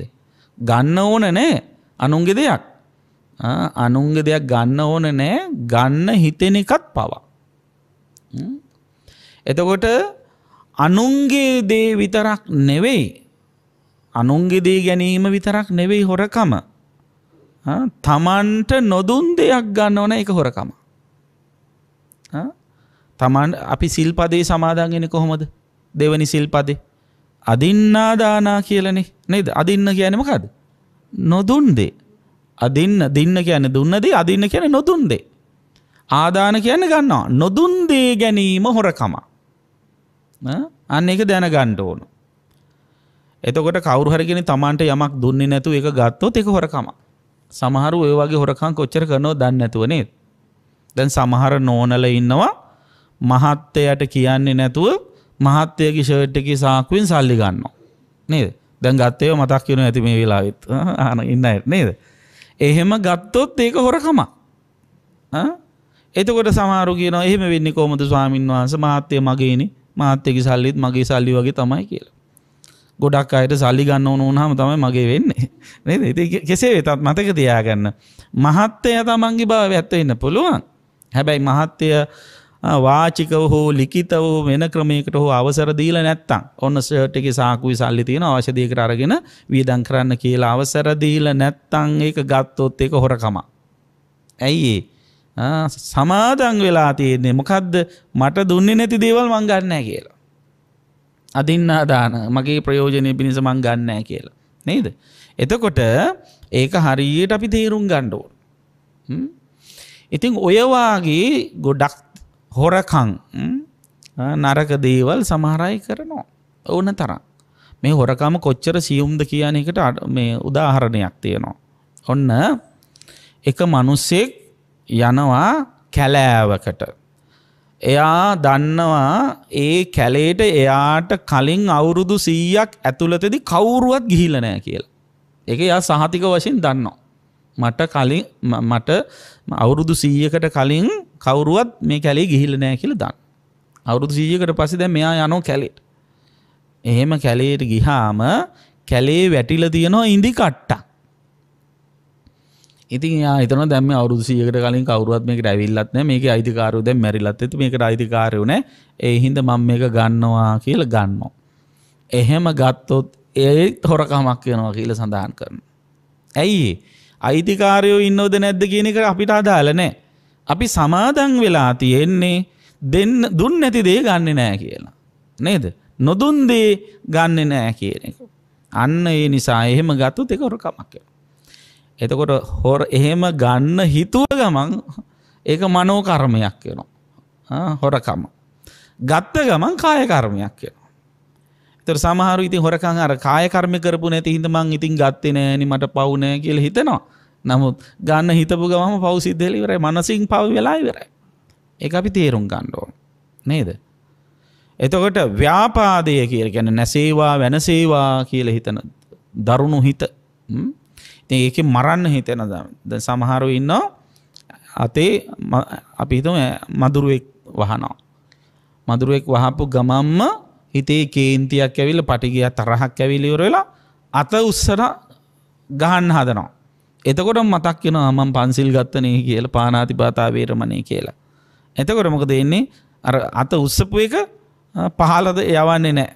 S1: ගන්න ඕන නෑ අනුන්ගෙ දෙයක් අනුන්ගෙ දෙයක් ගන්න ඕන නෑ ගන්න හිතෙන එකත් පවා එතකොට අනුන්ගේ දේ විතරක් නෙවෙයි අනුන්ගේ දේ ගැනීම විතරක් නෙවෙයි හොරකම තමන්ට නොදුන් දෙයක් ගන්න ඕන එක හොරකම තමන් අපි සිල්පදේ සමාදාගෙන කොහොමද දෙවනි සිල්පදේ අදින්නා දානා කියලනෙ නේද අදින්න කියනමකද නොදුන්දේ අදින්න දින්න කියන දුන්නදේ අදින්න කියන නොදුන්දේ ආදාන කියන්න ගන්නවා නොදුන්දේ ගැනීම හොරකමා අන්න එක දැන ගණ්ඩ ඕන. එතකොට කවරුහරගෙන තමන්ට යමක් දුන්නේ නැතු එක ගත්තොත් එක හොරකම සමහරු ඔය වගේ හොරකං කොච්චර කරනෝ දන්න නැතුවනේ දැන් සමහර නෝනල ඉන්නවා මහත්තයට කියන්නේ නැතුව මහත්තයකි ෂර්ට්ටකි සාකුවෙන් සල්ලි ගන්නවා නේද දැන් ගත්තය මතක් වෙන ඇති මේ වෙලාවිත් ආන ඉන්න නේද එහෙම ගත්තොත් ඒක හොරකම එතකොට සමාරු කියන එහෙම වෙන්න කෝමද ස්වාමින් වහන්ස මහත්තය මගේනේ මාත්‍යක සල්ලිත් මගේ සල්ලි වගේ තමයි කියලා. ගොඩක් අයට සල්ලි ගන්න ඕන උනහම තමයි මගේ වෙන්නේ. නේද? කෙසේ වෙතත් මතක තියාගන්න. මහත්ය තමන්ගේ භාවය ඇත්ත වෙන්න පුළුවන්. හැබැයි මහත්ය වාචිකව හෝ ලිඛිතව වෙන ක්‍රමයකට හෝ අවසර දීලා නැත්තම් ඔන්න ෂර්ට් එකේ සාකුයි සල්ලි තියෙන අවශ්‍ය දෙයකට අරගෙන වියදම් කරන්න කියලා අවසර දීලා නැත්තම් ඒක ගත්තොත් ඒක හොරකමක්. ඇයි ඒ? සමාදං වෙලා තියෙන්නේ මොකක්ද මට දුන්නේ නැති දේවල් මං ගන්නෑ කියලා. අදින්නා දාන මගේ ප්‍රයෝජනය පිණිස මං ගන්නෑ කියලා. නේද. එතකොට ඒක හරියට අපි තේරුම් ගණ්ඩෝ. ඉතිං ඔයවාගේ ගොඩක් හොරකං නරක දේවල් සමහරයි කරනවා. ඕන තරම්. මේ හොරකම කොච්චර සියුම්ද කියන එකට මේ උදාහරණයක් තියෙනවා. ඔන්න එක මනුස්සෙක් යනවා කැලෑවකට. එයා දන්නවා ඒ කැලේට එයාට කලින් අවුරුදු සීයක් ඇතුළතෙදි කවුරුවත් ගිහිලනෑ කියලා. එක යා සහතික වශයෙන් දන්නවා. මට කලින් මට අවුරුදු සීයකට කලින් කවුරුවත් මේ කැලේ ගිහිලනෑ කියල දන්න. අවුරුදු සීයකට පසි දැ මෙයා යනෝ කැලේට. එහෙම කැලේට ගිහාම කැලේ වැටිල තියෙනවා ඉදි කට්ටක්. ඉතින් හිතන දැම අවරුදුසියකට කලින් කවරුවත් මේකට ඇවිල්ලත්න මේක අයිතිකාරු දැ මැරිලත් ඇති මේකට අයිතිකාරයුන ඒහින්ද මං මේක ගන්නවා කියල ගන්නවා. එහෙම ගත්තොත් ඒ හොරකමක් කියනවා කියල සඳහන් කරන. ඇයි අයිතිකාරයෝ ඉන්නෝද නැද්ද කියන එක අපිට අදාලනෑ. අපි සමාදන් වෙලා තියෙන්නේ දෙන්න දුන් නැති දේ ගන්න නෑ කියලා. නේද නොදුන්දේ ගන්න නෑ කියන එක. අන්න ඒ නිසා එහෙම ගත්තුත් එක හොරකමක් කියලා. එතකොට හොර එහෙම ගන්න හිතුව ගමන් ඒක මනෝ කර්මයක් වෙනවා හොරකම ගත්ත ගමන් කායකර්මයක් කියනවා තර සමහරු ඉතින් හොරකං අර කායකර්මය කරපු නැති හිඳ මං ඉතින් ගත්තේ නෑනි මට පවුනෑ කියල හිතෙනවා නමුත් ගන්න හිතපු ගමම පවසිද්ධලිවරයි මනසිං පව වෙලායිවරයි ඒ අපි තේරුම් ගණ්ඩෝ නේද එතකොට ව්‍යාපාදය කියල ගැන නැසේවා වෙනසේවා කියල හිතන දරුණු හිත ඉතින් ඒක මරන්න හිතෙන ද සමහරු ඉන්නවා අතේ අපි හිතමු මදුරුවෙක් වහනවා මදුරුවෙක් වහපු ගමම්ම හිතේ කේන්තියක් ඇවිල්ලා පටිගියක් තරහක් ඇවිල්ලා ඉවර වෙලා අත උස්සන ගහන්න හදනවා එතකොට මතක් වෙනවා මම පන්සිල් ගත්තනේ කියලා පානාතිපාතා වේරමණේ කියලා. එතකොට මොකද වෙන්නේ? අර අත උස්සපු එක පහළද යවන්නේ නැහැ.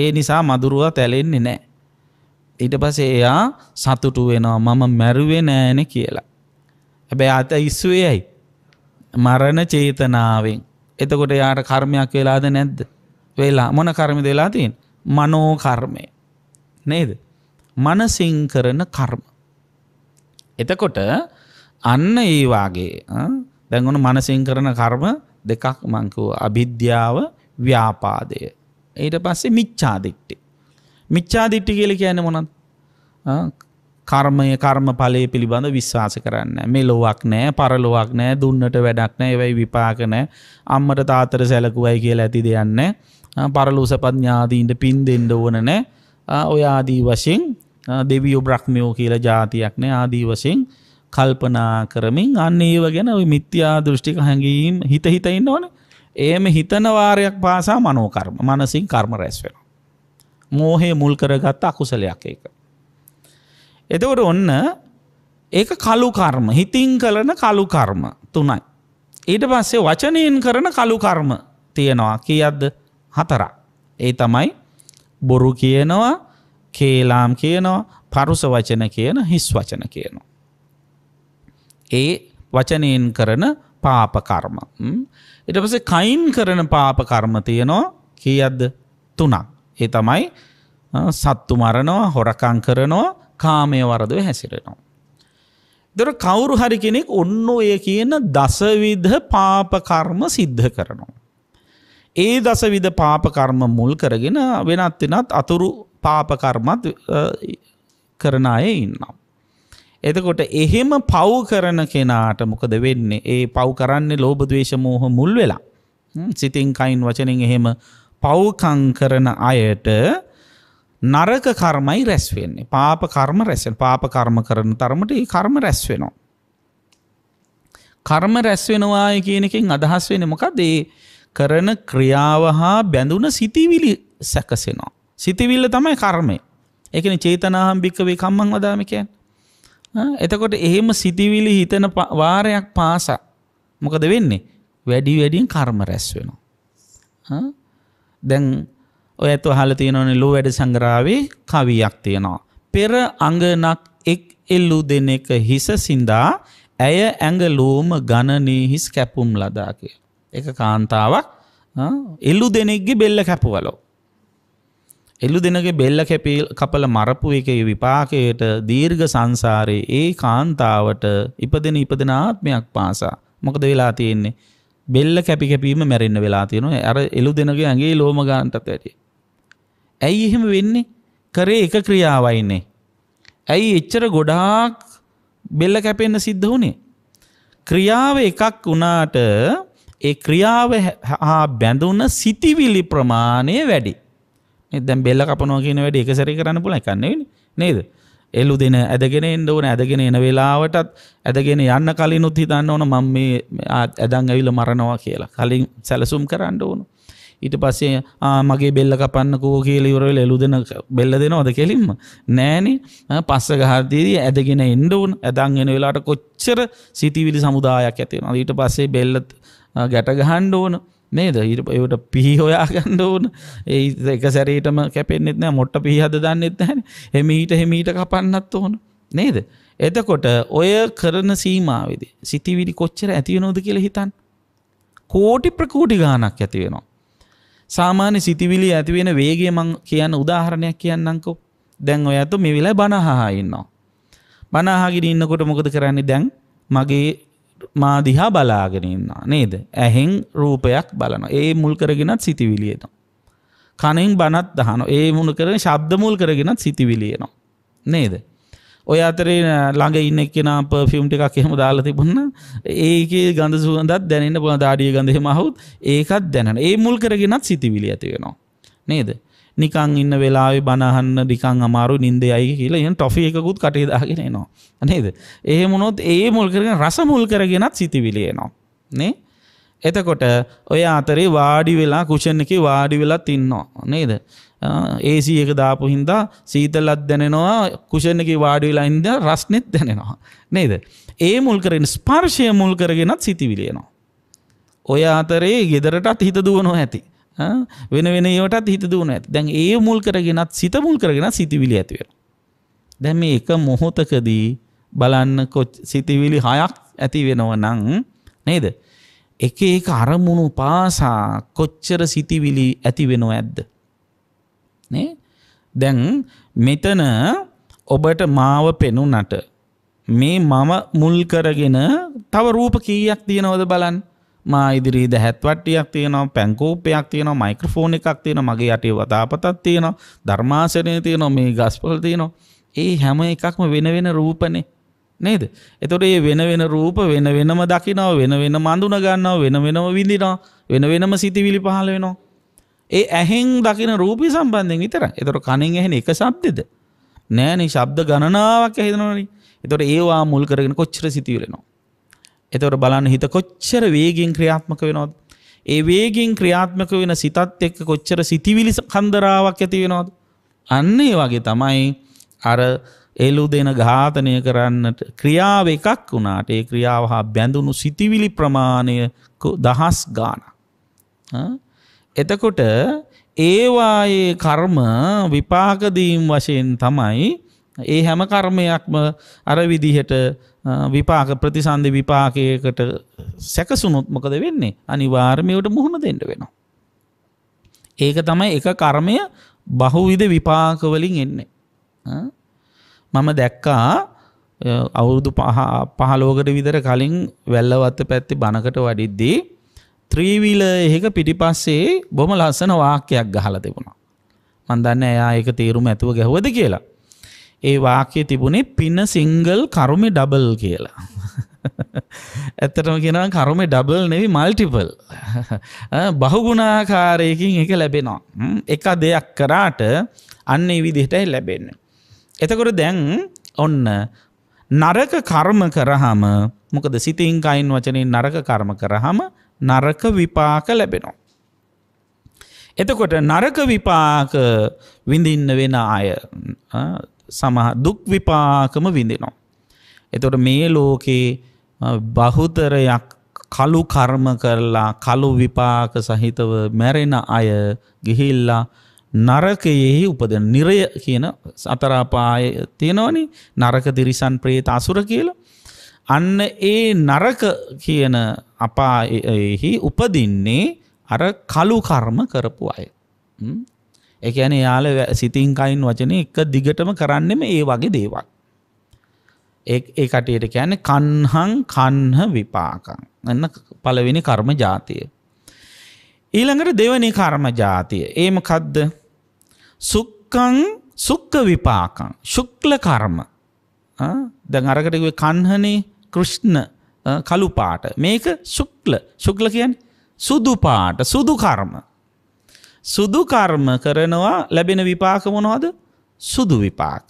S1: ඒ නිසා මදුරුවා තැලෙන්නේ නැහැ. ඊට පස්සේ එයා සතුටු වෙනවා මම මැරුවේ නෑන කියලා. හැබැයි අත ඉස්සුවේයි මරණ චේතනාවෙන්. එතකොට යාට කර්මයක් වෙලාද නැද්ද? වෙලා මොන කර්මද වෙලා තියෙන්නේ? මනෝ කර්මය. නේද? මනසින් කරන කර්ම. එතකොට අන්න ඒ වාගේ දැන් ඔන්න මනසින් කරන කර්ම දෙකක් මං කිව්වා අවිද්‍යාව ව්‍යාපාදය. ඊට පස්සේ මිච්ඡාදික්ටි. මිච්චාදිට්ටි කියල කියන මොනත් කර්මය කර්ම පලය පිළිබඳ විශ්වාස කරන්න මේ ලොවක් නෑ පරලොවක් නෑ දුන්නට වැඩක් නෑ එවයි විපාකනෑ අම්මට තාතර සැලකුවයි කියලා ඇති දෙයන්න පරලූසපත් ඥාදීන්ට පින් දෙෙන්ඩ ඕන නෑ ඔය ආදී වශයෙන් දෙවියෝ බ්‍රක්්මියෝ කියල ජාතියක් නෑ ආදී වශයෙන් කල්පනා කරමින් අන්න ඒව ගැන මිත්‍යා දෘෂ්ටික හැඟීම් හිත හිතයින්න ඕන ඒම හිතනවාරයක් පාසා මනෝකර්ම මනසින් කර්ම රැස්වෙන මෝහය මුල් කරගත්ත අකුසලයක් ඒක. එතවට ඔන්න ඒක කලු කර්ම හිතින් කලන කලු කර්ම තුනයි. ඊට පස්සේ වචනයෙන් කරන කලු කර්ම තියෙනවා කියද්ද හතරක්. ඒ තමයි බොරු කියනවා කේලාම් කියනවා පරුස වචන කියන හිස් වචන කියනවා. ඒ වචනයෙන් කරන පාපකර්ම. ඉටපසේ කයින් කරන පාපකර්ම තියෙනවා කියද්ද තුනක්. ඒ තමයි සත්තු මරණවා හොරකං කරනවා කාමය වරදව හැසිරෙනවා. දොර කවුරු හරි කෙනෙක් ඔන්න ඔය කියන දසවිධ පාපකර්ම සිද්ධ කරනවා. ඒ දසවිධ පාපකර්ම මුල් කරගෙන වෙනත් වෙනත් අතුරු පාපකර්මත් කරන අය ඉන්නම්. එතකොට එහෙම පව් කරන කෙනාට මොකද වෙන්නේ ඒ පව් කරන්නේ ලෝබදවේශමූහ මුල් වෙලා සිතින් කයින් වචනින් එහෙම පව්කං කරන අයට නරක කර්මයි රැස්වෙන්නේ පාප කර්ම රැසෙන් පාප කර්ම කරන තරමට ඒ කර්ම රැස් වෙනවා. කර්ම රැස් වෙනවාය කියනකින් අදහස් වෙන මොකද ඒ කරන ක්‍රියාව හා බැඳුන සිතිවිලි සැකසෙනවා. සිතිවිල්ල තමයි කර්මය එකන චේතනාහම් භික්කවේ කම්මං වදාමිකයන්. එතකොට එහෙම සිතිවිලි හිතන වාරයක් පාස මොකද වෙන්නේ වැඩි වැඩියෙන් කර්ම රැස් වෙනවා. දැන් ඔය ඇතු හල තියෙනවනේ ලූ වැඩ සංග්‍රාවේ කවියක් තියෙනවා. පෙර අඟනක් එක් එල්ලු දෙනෙක හිස සින්දා ඇය ඇඟලූම ගණනී හිස් කැපුම් ලදාකය. එක කාන්තාවක් එල්ලු දෙනෙක්ගේ බෙල්ල කැපුවලෝ. එල්ලු දෙනගේ බෙල්ල කැපිල් කපල මරපු එක විපාකයට දීර්ඝ සංසාරයේ ඒ කාන්තාවට ඉපදෙන ඉපදනාත්මයක් පාසා මොකද වෙලා තියෙන්නේ බෙල්ල කැපි කැපීම මැරෙන්න්න වෙලා තියෙනවා ඇර එලු දෙනගේ ඇගේ ලෝම ගාන්ටත් ඇට ඇයි එහෙම වෙන්නේ කරේ එක ක්‍රියාවයින්නේ ඇයි එච්චර ගොඩාක් බෙල්ල කැපෙන්න්න සිද්ධ වුණේ ක්‍රියාව එකක් වනාට ඒ ක්‍රියාව හා බැඳුන්න සිතිවිලි ප්‍රමාණය වැඩි එදැම් බෙල්ල කපනෝ කියන වැඩ එක සැරි කරන්න පුල එකන්නේ නේද එල්ලු දෙන ඇදගෙන එන්න ඕන ඇදගෙන එන වෙලාවටත් ඇදගෙන යන්න කලිනුත් හිතන්න ඕන මං මේ ඇදන් ඇවිල මරණවා කියලා කලින් සැලසුම් කරන්න ඕනු. ඊට පස්සේ මගේ බෙල්ල කපන්නකෝ කියලිවරල් එලු දෙන බෙල්ල දෙනවද කෙලින්ම නෑනේ පස්ස ගහරදීදී ඇදගෙන එන්ඩවුන් ඇදන් එෙන වෙලාට කොච්චර සිතිවිලි සමුදායක් ඇතිෙන ඊට පස්සේ බෙල්ලත් ගැට ගහන්ඩ ඕන නේද හිට ඒට පිහි හොයාගන්න ඕන ඒ එක සැරේටම කැපෙන්නෙත් නෑ මොට්ට පිහද දන්නෙත් හැන හෙමීට හෙමීට කපන්නත් ඕන නේද එතකොට ඔය කරන සීමාවේද සිතිවිලි කොච්චර ඇතිවෙනෝද කියල හිතන් කෝටි ප්‍රකෝටි ගානක් ඇතිවෙනවා සාමාන්‍ය සිතිවිලි ඇතිවෙන වේගේ මං කියන්න උදාහරණයක් කියන්නංකෝ දැන් ඔය ඇතු මෙවිලා බණහා ඉන්නවා බනාහාගෙන ඉන්නකොට මොකද කරන්නේ දැන් මගේ මාදිහා බලාගෙන ඉන්නා නේද ඇහෙන් රූපයක් බලන ඒ මුල් කරගෙනත් සිතිවිලියනවා. කනෙන් බනත් දහන ඒ මුණ කරන ශබ්දමුල් කරගෙනත් සිතිවිලියනවා නේද. ඔය අතරේ ළඟ ඉන්න එක්කෙන පෆිම් එකක් එහෙම දාලා තිබුන්න ඒකේ ගඳ සුවඳත් දැනන්න පුළ දාඩිය ගඳහෙ මහුත් ඒකත් දැනන ඒ මුල් කරගෙනත් සිතිවිලි ඇතිවෙනවා නේද. නිකං ඉන්න වෙලාවෙ බණහන්න නිකං අමාරු නින්දයයි කියලා එන ටොෆි එකකුත් කටේ දාගෙන එනවා. නේද? එහෙම වුණොත් ඒ මුල් කරගෙන රස මුල් කරගෙනත් සිතිවිලි එනවා. නේ? එතකොට ඔය අතරේ වාඩි වෙලා කුෂන් එකේ වාඩි වෙලත් ඉන්නවා නේද? AC එක දාපු හින්දා සීතලත් දැනෙනවා කුෂන් එකේ වාඩි වෙලා ඉඳලා රස්නෙත් දැනෙනවා නේද? ඒ මුල් කරගෙන ස්පර්ශය මුල් කරගෙනත් සිතිවිලි එනවා. ඔය අතරේ ගෙදරටත් හිත දුවනවා ඇති. වෙන වෙන ඒවටත් හිත දුවන ඇති දැන් ඒ මුල් කරගෙනත් සිත මුල් කරගෙන සිතිවිලි ඇතිවෙන. දැන් මේ එක මොහොතකදී බලන්න සිතිවිලි හයක් ඇති වෙනව නං නේද. එක එක අරමුණු පාසා කොච්චර සිතිවිලි ඇති වෙනව ඇද්ද. දැන් මෙතන ඔබට මාව පෙනුනට මේ මම මුල් කරගෙන තව රූප කීයක් තියෙනවද බලන්න මා ඉදිරි දැහැත්වට්ටියක් තියෙනවා පැංකෝපයක් තියෙනවා මයික්‍රෆෝන් එකක් තියෙන මගේ යටේ වතාපතක් තියෙනවා ධර්මාසනය තියෙනවා මේ ගස්පල් තියෙනවා ඒ හැම එකක්ම වෙන වෙන රූපනේ නේද එතොට ඒ වෙන වෙන රූප වෙන වෙනම දකිනව වෙන වෙන මඳුන ගන්නව වෙන වෙනම විඳිනවා වෙන වෙනම සිතිවිලි පහල වෙනවා ඒ ඇහෙන් දකින රූපී සම්බන්ධයෙන් විතර එතොට කණින් එහෙන එක සබ්දෙද නෑනේ ශබ්ද ගණනාවක් ඇහිදනවනි එතොට ඒවා මුල් කරගෙන කොච්චර සිතිවිලෙනවා එතවට බලන්න හිත කොච්චර වේගෙන් ක්‍රියාත්මක වෙනොත්. ඒ වේගෙන් ක්‍රියාත්මක වෙන සිතත් එක්ක කොච්චර සිතිවිලි කන්දරාවක් ඇති වෙනොත්. අන්නේ වගේ තමයි අර එලු දෙන ඝාතනය කරන්නට ක්‍රියාව එකක් වුණාට ඒ ක්‍රියාව හා බැඳුණු සිතිවිලි ප්‍රමාණය දහස් ගාන. එතකොට ඒවායේ කර්ම විපාකදීම් වශයෙන් තමයි ඒ හැම කර්මයක්ම අර විදිහට විපාක ප්‍රතිසන්ධි විපාකයකට සැකසුනුත් මොකද වෙන්නේ අනිවාර්මයට මුහුණ දෙන්න වෙනවා. ඒක තමයි එක කර්මය බහුවිධ විපාකවලින් එන්නේ. මම දැක්කා අවුරුදු පහලෝකට විදර කලින් වැල්ලවත්ත පැත්ති බණකට වඩිද්දී. ත්‍රීවිල එහෙක පිටිපස්සේ බොම ලස්සන වාක්‍යයක් ගහල තිබුණා. මන්දන්න එයා ඒක තේරුම ඇතුව ගැහුවද කියලා. ඒ වාකයේ තිබුණේ පින සිංගල් කරුමෙ ඩබල් කියලා. ඇත්තටම කියෙනවා කරුමේ ඩබල් නෙවි මල්ටිපල් බහුගුණාකාරයකින් එක ලැබෙනවා. එක දෙයක් කරාට අන්න විදිහටයි ලැබෙන්න. එතකොට දැන් ඔන්න නරක කර්ම කරහම මොකද සිතින් කයින් වචනින් නරක කර්ම කරහම නරක විපාක ලැබෙනවා. එතකොට නරක විපාක විඳින්න වෙන අය සමහ දුක් විපාකම විඳිනවා. එතොට මේ ලෝකේ බහුතරයක් කළු කර්ම කරලා කළු විපාක සහිතව මැරෙන අය ගිහිල්ලා නරකයෙහි උපද නිරය කියන සතරාපාය තියෙනවනි නරක දිරිසන් ප්‍රේත අසුර කියලා. අන්න ඒ නරක කියන අපායෙහි උපදින්නේ අර කළු කර්ම කරපු අය. එකන යාල සිතිංකයින් වචනය එක දිගටම කරන්නෙම ඒ වගේ දේවල්. ඒ කටයට කියැන කන්හං කන්හ විපාකං එන්න පලවෙනි කර්ම ජාතිය. ඊළඟට දෙවනි කර්ම ජාතිය ඒම කද්ද සුක්කං සුක්ක විපාකං ශුක්ල කර්ම දැන් අරකටව කන්හනේ කෘෂ්ණ කළුපාට මේක ශුක්ල ශුක්ල කියන් සුදුපාට සුදු කර්ම සුදු කර්ම කරනවා ලැබෙන විපාක මොනවද සුදු විපාක.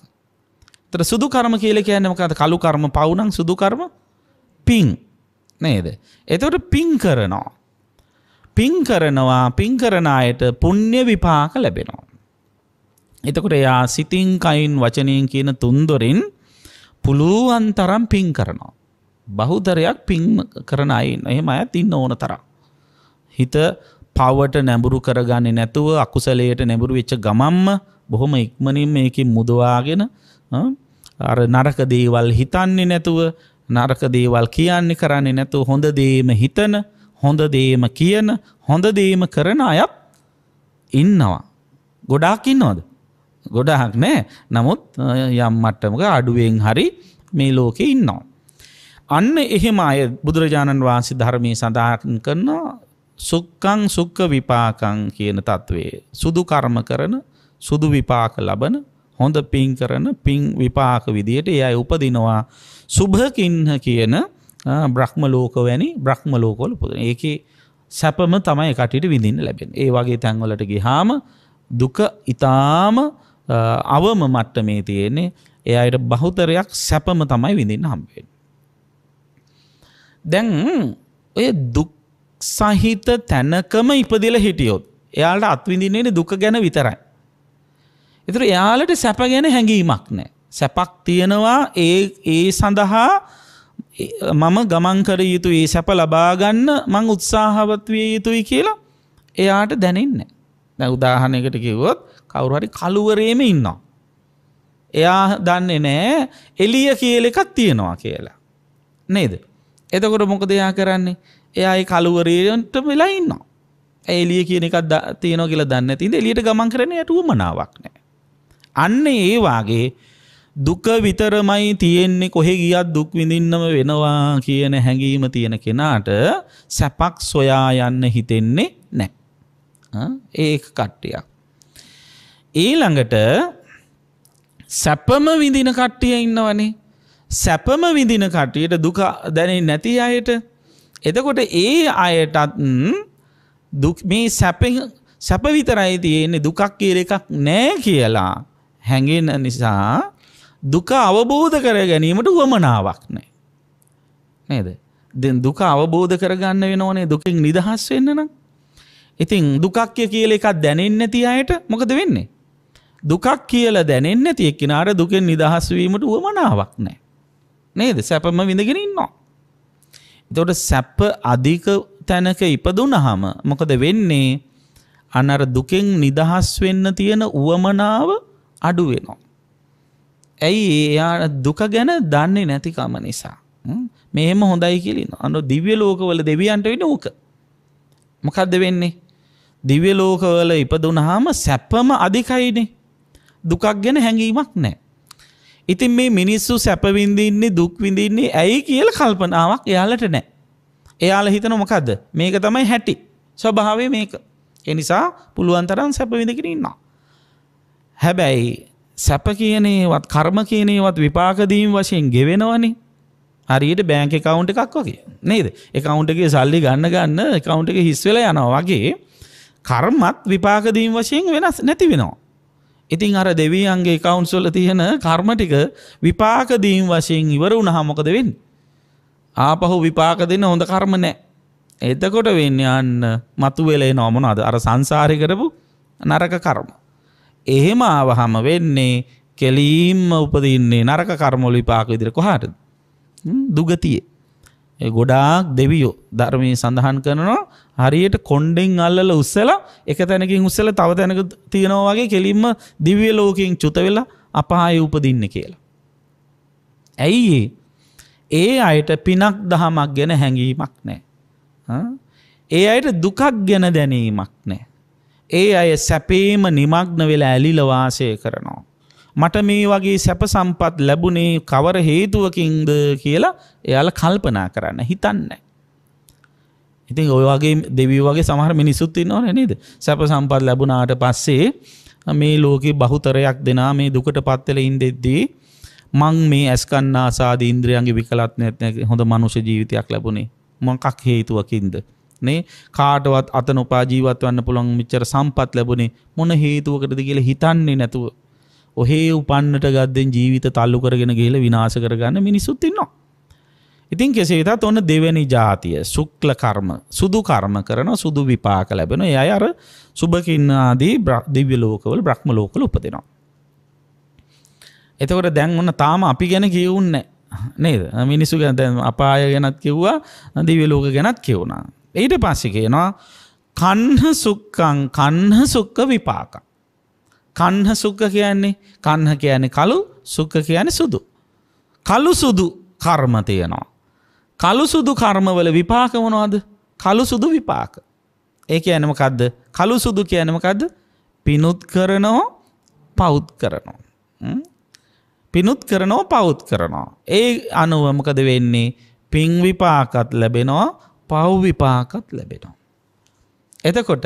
S1: තර සුදු කර්ම කියල කියන්නමකද කළු කර්ම පවුනං සුදු කර්ම පිං නේද. එතවට පිං කරනවා. පිං කරනවා පිං කරන අයට පුුණ්්‍ය විපාක ලැබෙනවා. එතකොට එයා සිතිං කයින් වචනයෙන් කියන තුන්දොරින් පුළුවන් තරම් පිං කරනවා. බහුදරයක් පිං කරන අයින් එහෙම අයත් ඉන්න ඕන තරම්. හිත පවට නැඹුරු කරගන්නේ නැතුව අකුසලයට නැඹුරු වෙච්ච ගමම්ම බොහොම ඉක්මනින් මේකින් මුදවාගෙන අර නරක දේවල් හිතන්නේ නැතුව නරක දේවල් කියන්නේ කරන්නේ නැතුව හොඳ දේම හිතන හොඳ දේම කියන හොඳ දේම කරන අයත් ඉන්නවා. ගොඩාක් ඉන්නවද. ගොඩාක් නෑ නමුත් යම් මට්ටමක අඩුවෙන් හරි මේ ලෝකෙ ඉන්නවා. අන්න එහෙම අය බුදුරජාණන් වහන්සේ ධර්මය සඳහන් කරනවා සුක්කං සුක්ක විපාකං කියන තත්ත්වයේ සුදු කර්ම කරන සුදු විපාක ලබන හොඳ පින් කරන පින් විපාක විදියට එයයි උපදිනවා සුභකින්හ කියන බ්‍රහ්ම ලෝක වැනි බ්‍රහ්ම ලෝකවල පුදන ඒකේ සැපම තමයි කටිට විඳින්න ලැබෙන ඒ වගේ තැන්වලට ගිහාම දුක ඉතාම අවම මට්ටමේ තියෙන්නේ එයට බහුතරයක් සැපම තමයි විඳින්න හම්බෙන්. දැන් ඔය දුක් සහිත තැනකම ඉපදිල හිටියොත්. එයාට අත්විඳින්නේට දුක ගැන විතරයි. එතුර එයාලට සැප ගැන හැඟීමක් නෑ. සැපක් තියෙනවා ඒ ඒ සඳහා මම ගමන්කර යුතු ඒ සැප ලබාගන්න මං උත්සාහවත් විය යුතුයි කියලා එයාට දැනෙන්න. දැ උදාහනයකට කිවොත් කවුරුහරි කළුවරේම ඉන්නවා. එයා දන්නේ නෑ එලිය කියල එකත් තියෙනවා කියලා. නේද. එතකොට මොකද එයා කරන්නේ එයයි කලුවරේට වෙලා ඉන්නවා. එලිය කියන එකක් තියෙනවා කියලා දන්න තින්ද එලියට ගමන් කරන යට උමනාවක් නෑ. අන්න ඒ වාගේ දුක විතරමයි තියෙන්නේ කොහෙ ගියත් දුක් විඳින්නම වෙනවා කියන හැඟීම තියෙන කෙනාට සැපක් සොයා යන්න හිතෙන්නේ නැහැ. ඒක කට්ටියක්. ඊළඟට සැපම විඳින කට්ටිය ඉන්නවනේ. සැපම විඳින කට්ටියට දුක දැනෙන්නේ නැති අයට එතකොට ඒ අයටත් දුක් මේ සැප සැපවිතරයි තියෙන්නේ දුකක් කියල එකක් නෑ කියලා හැඟෙන නිසා දුක අවබෝධ කර ගැනීමට වමනාවක් නෑ. නේද දෙ දුක අවබෝධ කරගන්න වෙන ඕනේ දුකින් නිදහස් වෙන්න නම් ඉතින් දුකක්ය කියල එකක් දැනෙන් නැති අයට මොකද වෙන්නේ. දුකක් කියල දැනෙන් නැති එක්කිනාට දුකෙන් නිදහස්වීමට වුවමනාවක් නෑ. නේද සැපම විඳගෙනන්නවා. දොට සැප්ප අධික තැනක ඉපදුනහම මොකද වෙන්නේ අනර දුකෙන් නිදහස් වෙන්න තියෙන උවමනාව අඩුවෙනවා. ඇයි එයා දුක ගැන දන්නේ නැතිකම නිසා. මෙහෙම හොඳයි කියලින් අනු දිව්‍ය ලෝකවල දෙවියන්ට වෙන ඕක. මොකක්ද වෙන්නේ. දිව්‍ය ලෝකවල ඉපදුනහම සැප්පම අධිකයිනේ. දුකක් ගැන හැඟීමක් නෑ. ඉතින් මේ මිනිස්සු සැපවිඳින්නේ දුක්විඳින්නේ ඇයි කියල කල්පනාවක් එයාලට නෑ. එයාල හිතන මොකක්ද මේක තමයි හැටි ස්වභාවේ මේක. එනිසා පුළුවන්තරන් සැපවිඳකින ඉන්නා. හැබැයි සැප කියනේවත් කර්ම කියනේවත් විපාකදීම් වශයෙන් ගෙවෙනවනේ හරියට බෑංක කවුන්් එකක් වගේ නේද එකකවුන්ටගේ සල්ලි ගන්න ගන්න එකකවුන්ට එක හිස්වෙල යනවා වගේ කර්මත් විපාකදීම් වශයෙන් වෙනස් නැති වෙනවා. ඉතින් අර දෙවියන්ගේ කවුන්සුල තියෙන කර්මටික විපාකදීම් වශයෙන් ඉවර වුණහා මොකද වෙන්නේ? ආපහු විපාක දෙන්න හොඳ කර්ම නැහැ. එතකොට වෙන්නේ අන්න මතුවෙලා එනවා මොනවද? අර සංසාරේ කරපු නරක කර්ම. එහෙම ආවහම වෙන්නේ කෙලීම්ම උපදින්නේ නරක කර්ම වල විපාක විදිහට කොහටද? දුගතියේ. ගොඩාක් දෙවියෝ ධර්මී සඳහන් කරනවා හරියට කොන්්ඩෙන් අල්ලල උස්සලා එක තැනකින් උස්සල තව තැනක තියෙනවා වගේ කෙලින්ම දිවිය ලෝකින් චුතවෙලා අපහාය උපදින්න කියලා. ඇයි ඒ අයට පිනක් දහමක් ගැන හැඟීමක් නෑ. ඒ අයට දුකක් ගැන දැනීමක් නෑ. ඒ අය සැපේම නිමක්න වෙලා ඇලිලවාසය කරනවා. මට මේ වගේ සැප සම්පත් ලැබුණේ කවර හේතුවකින්ද කියලා එයාල කල්පනා කරන්න හිතන්නේ. ඉතින් ඔය වගේ දෙවියෝ වගේ සමහර මිනිසුත් ඉන්නවනේ නේද? සැප සම්පත් ලැබුණාට පස්සේ මේ ලෝකේ බහුතරයක් දෙනා මේ දුකටපත් වෙලා ඉඳෙද්දී මං මේ ඇස්කන්න ආසාදී ඉන්ද්‍රියන්ගේ විකලත් නැත්නම් හොඳ මනුෂ්‍ය ජීවිතයක් ලැබුණේ මොකක් හේතුවකින්ද නේ කාටවත් අත නොපා ජීවත් වෙන්න පුළුවන් මෙච්චර සම්පත් ලැබුණේ මොන හේතුවකටද කියලා හිතන්නේ නැතුව ඔහේ උපන්නට ගත්දෙන් ජීවිත තල්ලු කරගෙන ගේල විනාශ කරගන්න මිනිසුත් ඉන්නවා. ඉතින් කෙසේ වෙතත් ඔන්න දෙවැනි ජාතිය සුක්ල කර්ම සුදු කර්ම කරන සුදු විපාක ලැබෙන එය අර සුභකින්න ආදී දිව්‍ය ලෝකවල බ්‍රහ්ම ලෝකල උපදිනවා. එතකොට දැන් ඔන්න තාම අපි ගැන කියවුන්න නේද මිනිස්සු ගැන දැන් අපාය ගැනත් කිව්වා දිව්‍ය ලෝක ගැනත් කියවුණා. ඊට පස්සේ කියනවා කන්හ සුක්ඛං කන්හ සුක්ඛ විපාකං කන්හ සුක්ක කියන්නේ කන්හ කියන කළු සුක්ක කියන සුදු. කළු සුදු කර්ම තියෙනවා. කළු සුදු කර්මවල විපාක වනවාද කළු සුදු විපාක. ඒක ඇනමකක්ද කළු සුදු කියනමකක්ද පිනුත් කරනෝ පෞද් කරනවා. පිනුත් කරනෝ පෞද් කරනවා. ඒ අනුවමකද වෙන්නේ පිං විපාකත් ලැබෙනවා පව් විපාකත් ලැබෙනවා. එතකොට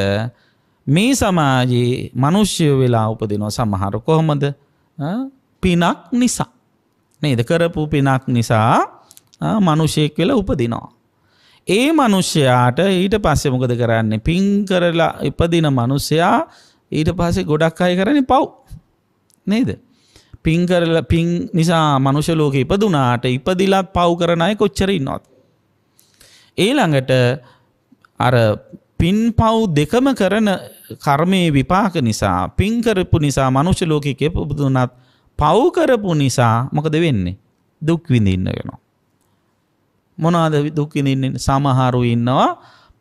S1: මේ සමාජයේ මනුෂ්‍ය වෙලා උපදිනවා සමහර කොහොමද පිනක් නිසා. නේද කරපු පිනක් නිසා මනුෂයෙක් වෙලා උපදිනවා. ඒ මනුෂ්‍යයාට ඊට පස්සේ මොකද කරන්නේ පින් කරලා ඉපදින මනුෂ්‍යයා ඊට පස්සේ ගොඩක් අය කරන්නේ පව්. නේද? පින් කරලා පින් නිසා මනුෂ්‍ය ලෝකෙ ඉපදුනාට ඉපදිලා පව් කරන අය කොච්චර ඉන්නවද? ඊළඟට අර පින් පව් දෙකම කරන කර්මයේ විපාක නිසා පින් කරපු නිසා මනුෂ්‍ය ලෝකෙ කෙපදුනත් පව් කරපු නිසා මොකද වෙන්නේ? දුක් විඳින්න වෙනවා. මොනවාද දුක් විඳින්නේ? සමහරු ඉන්නවා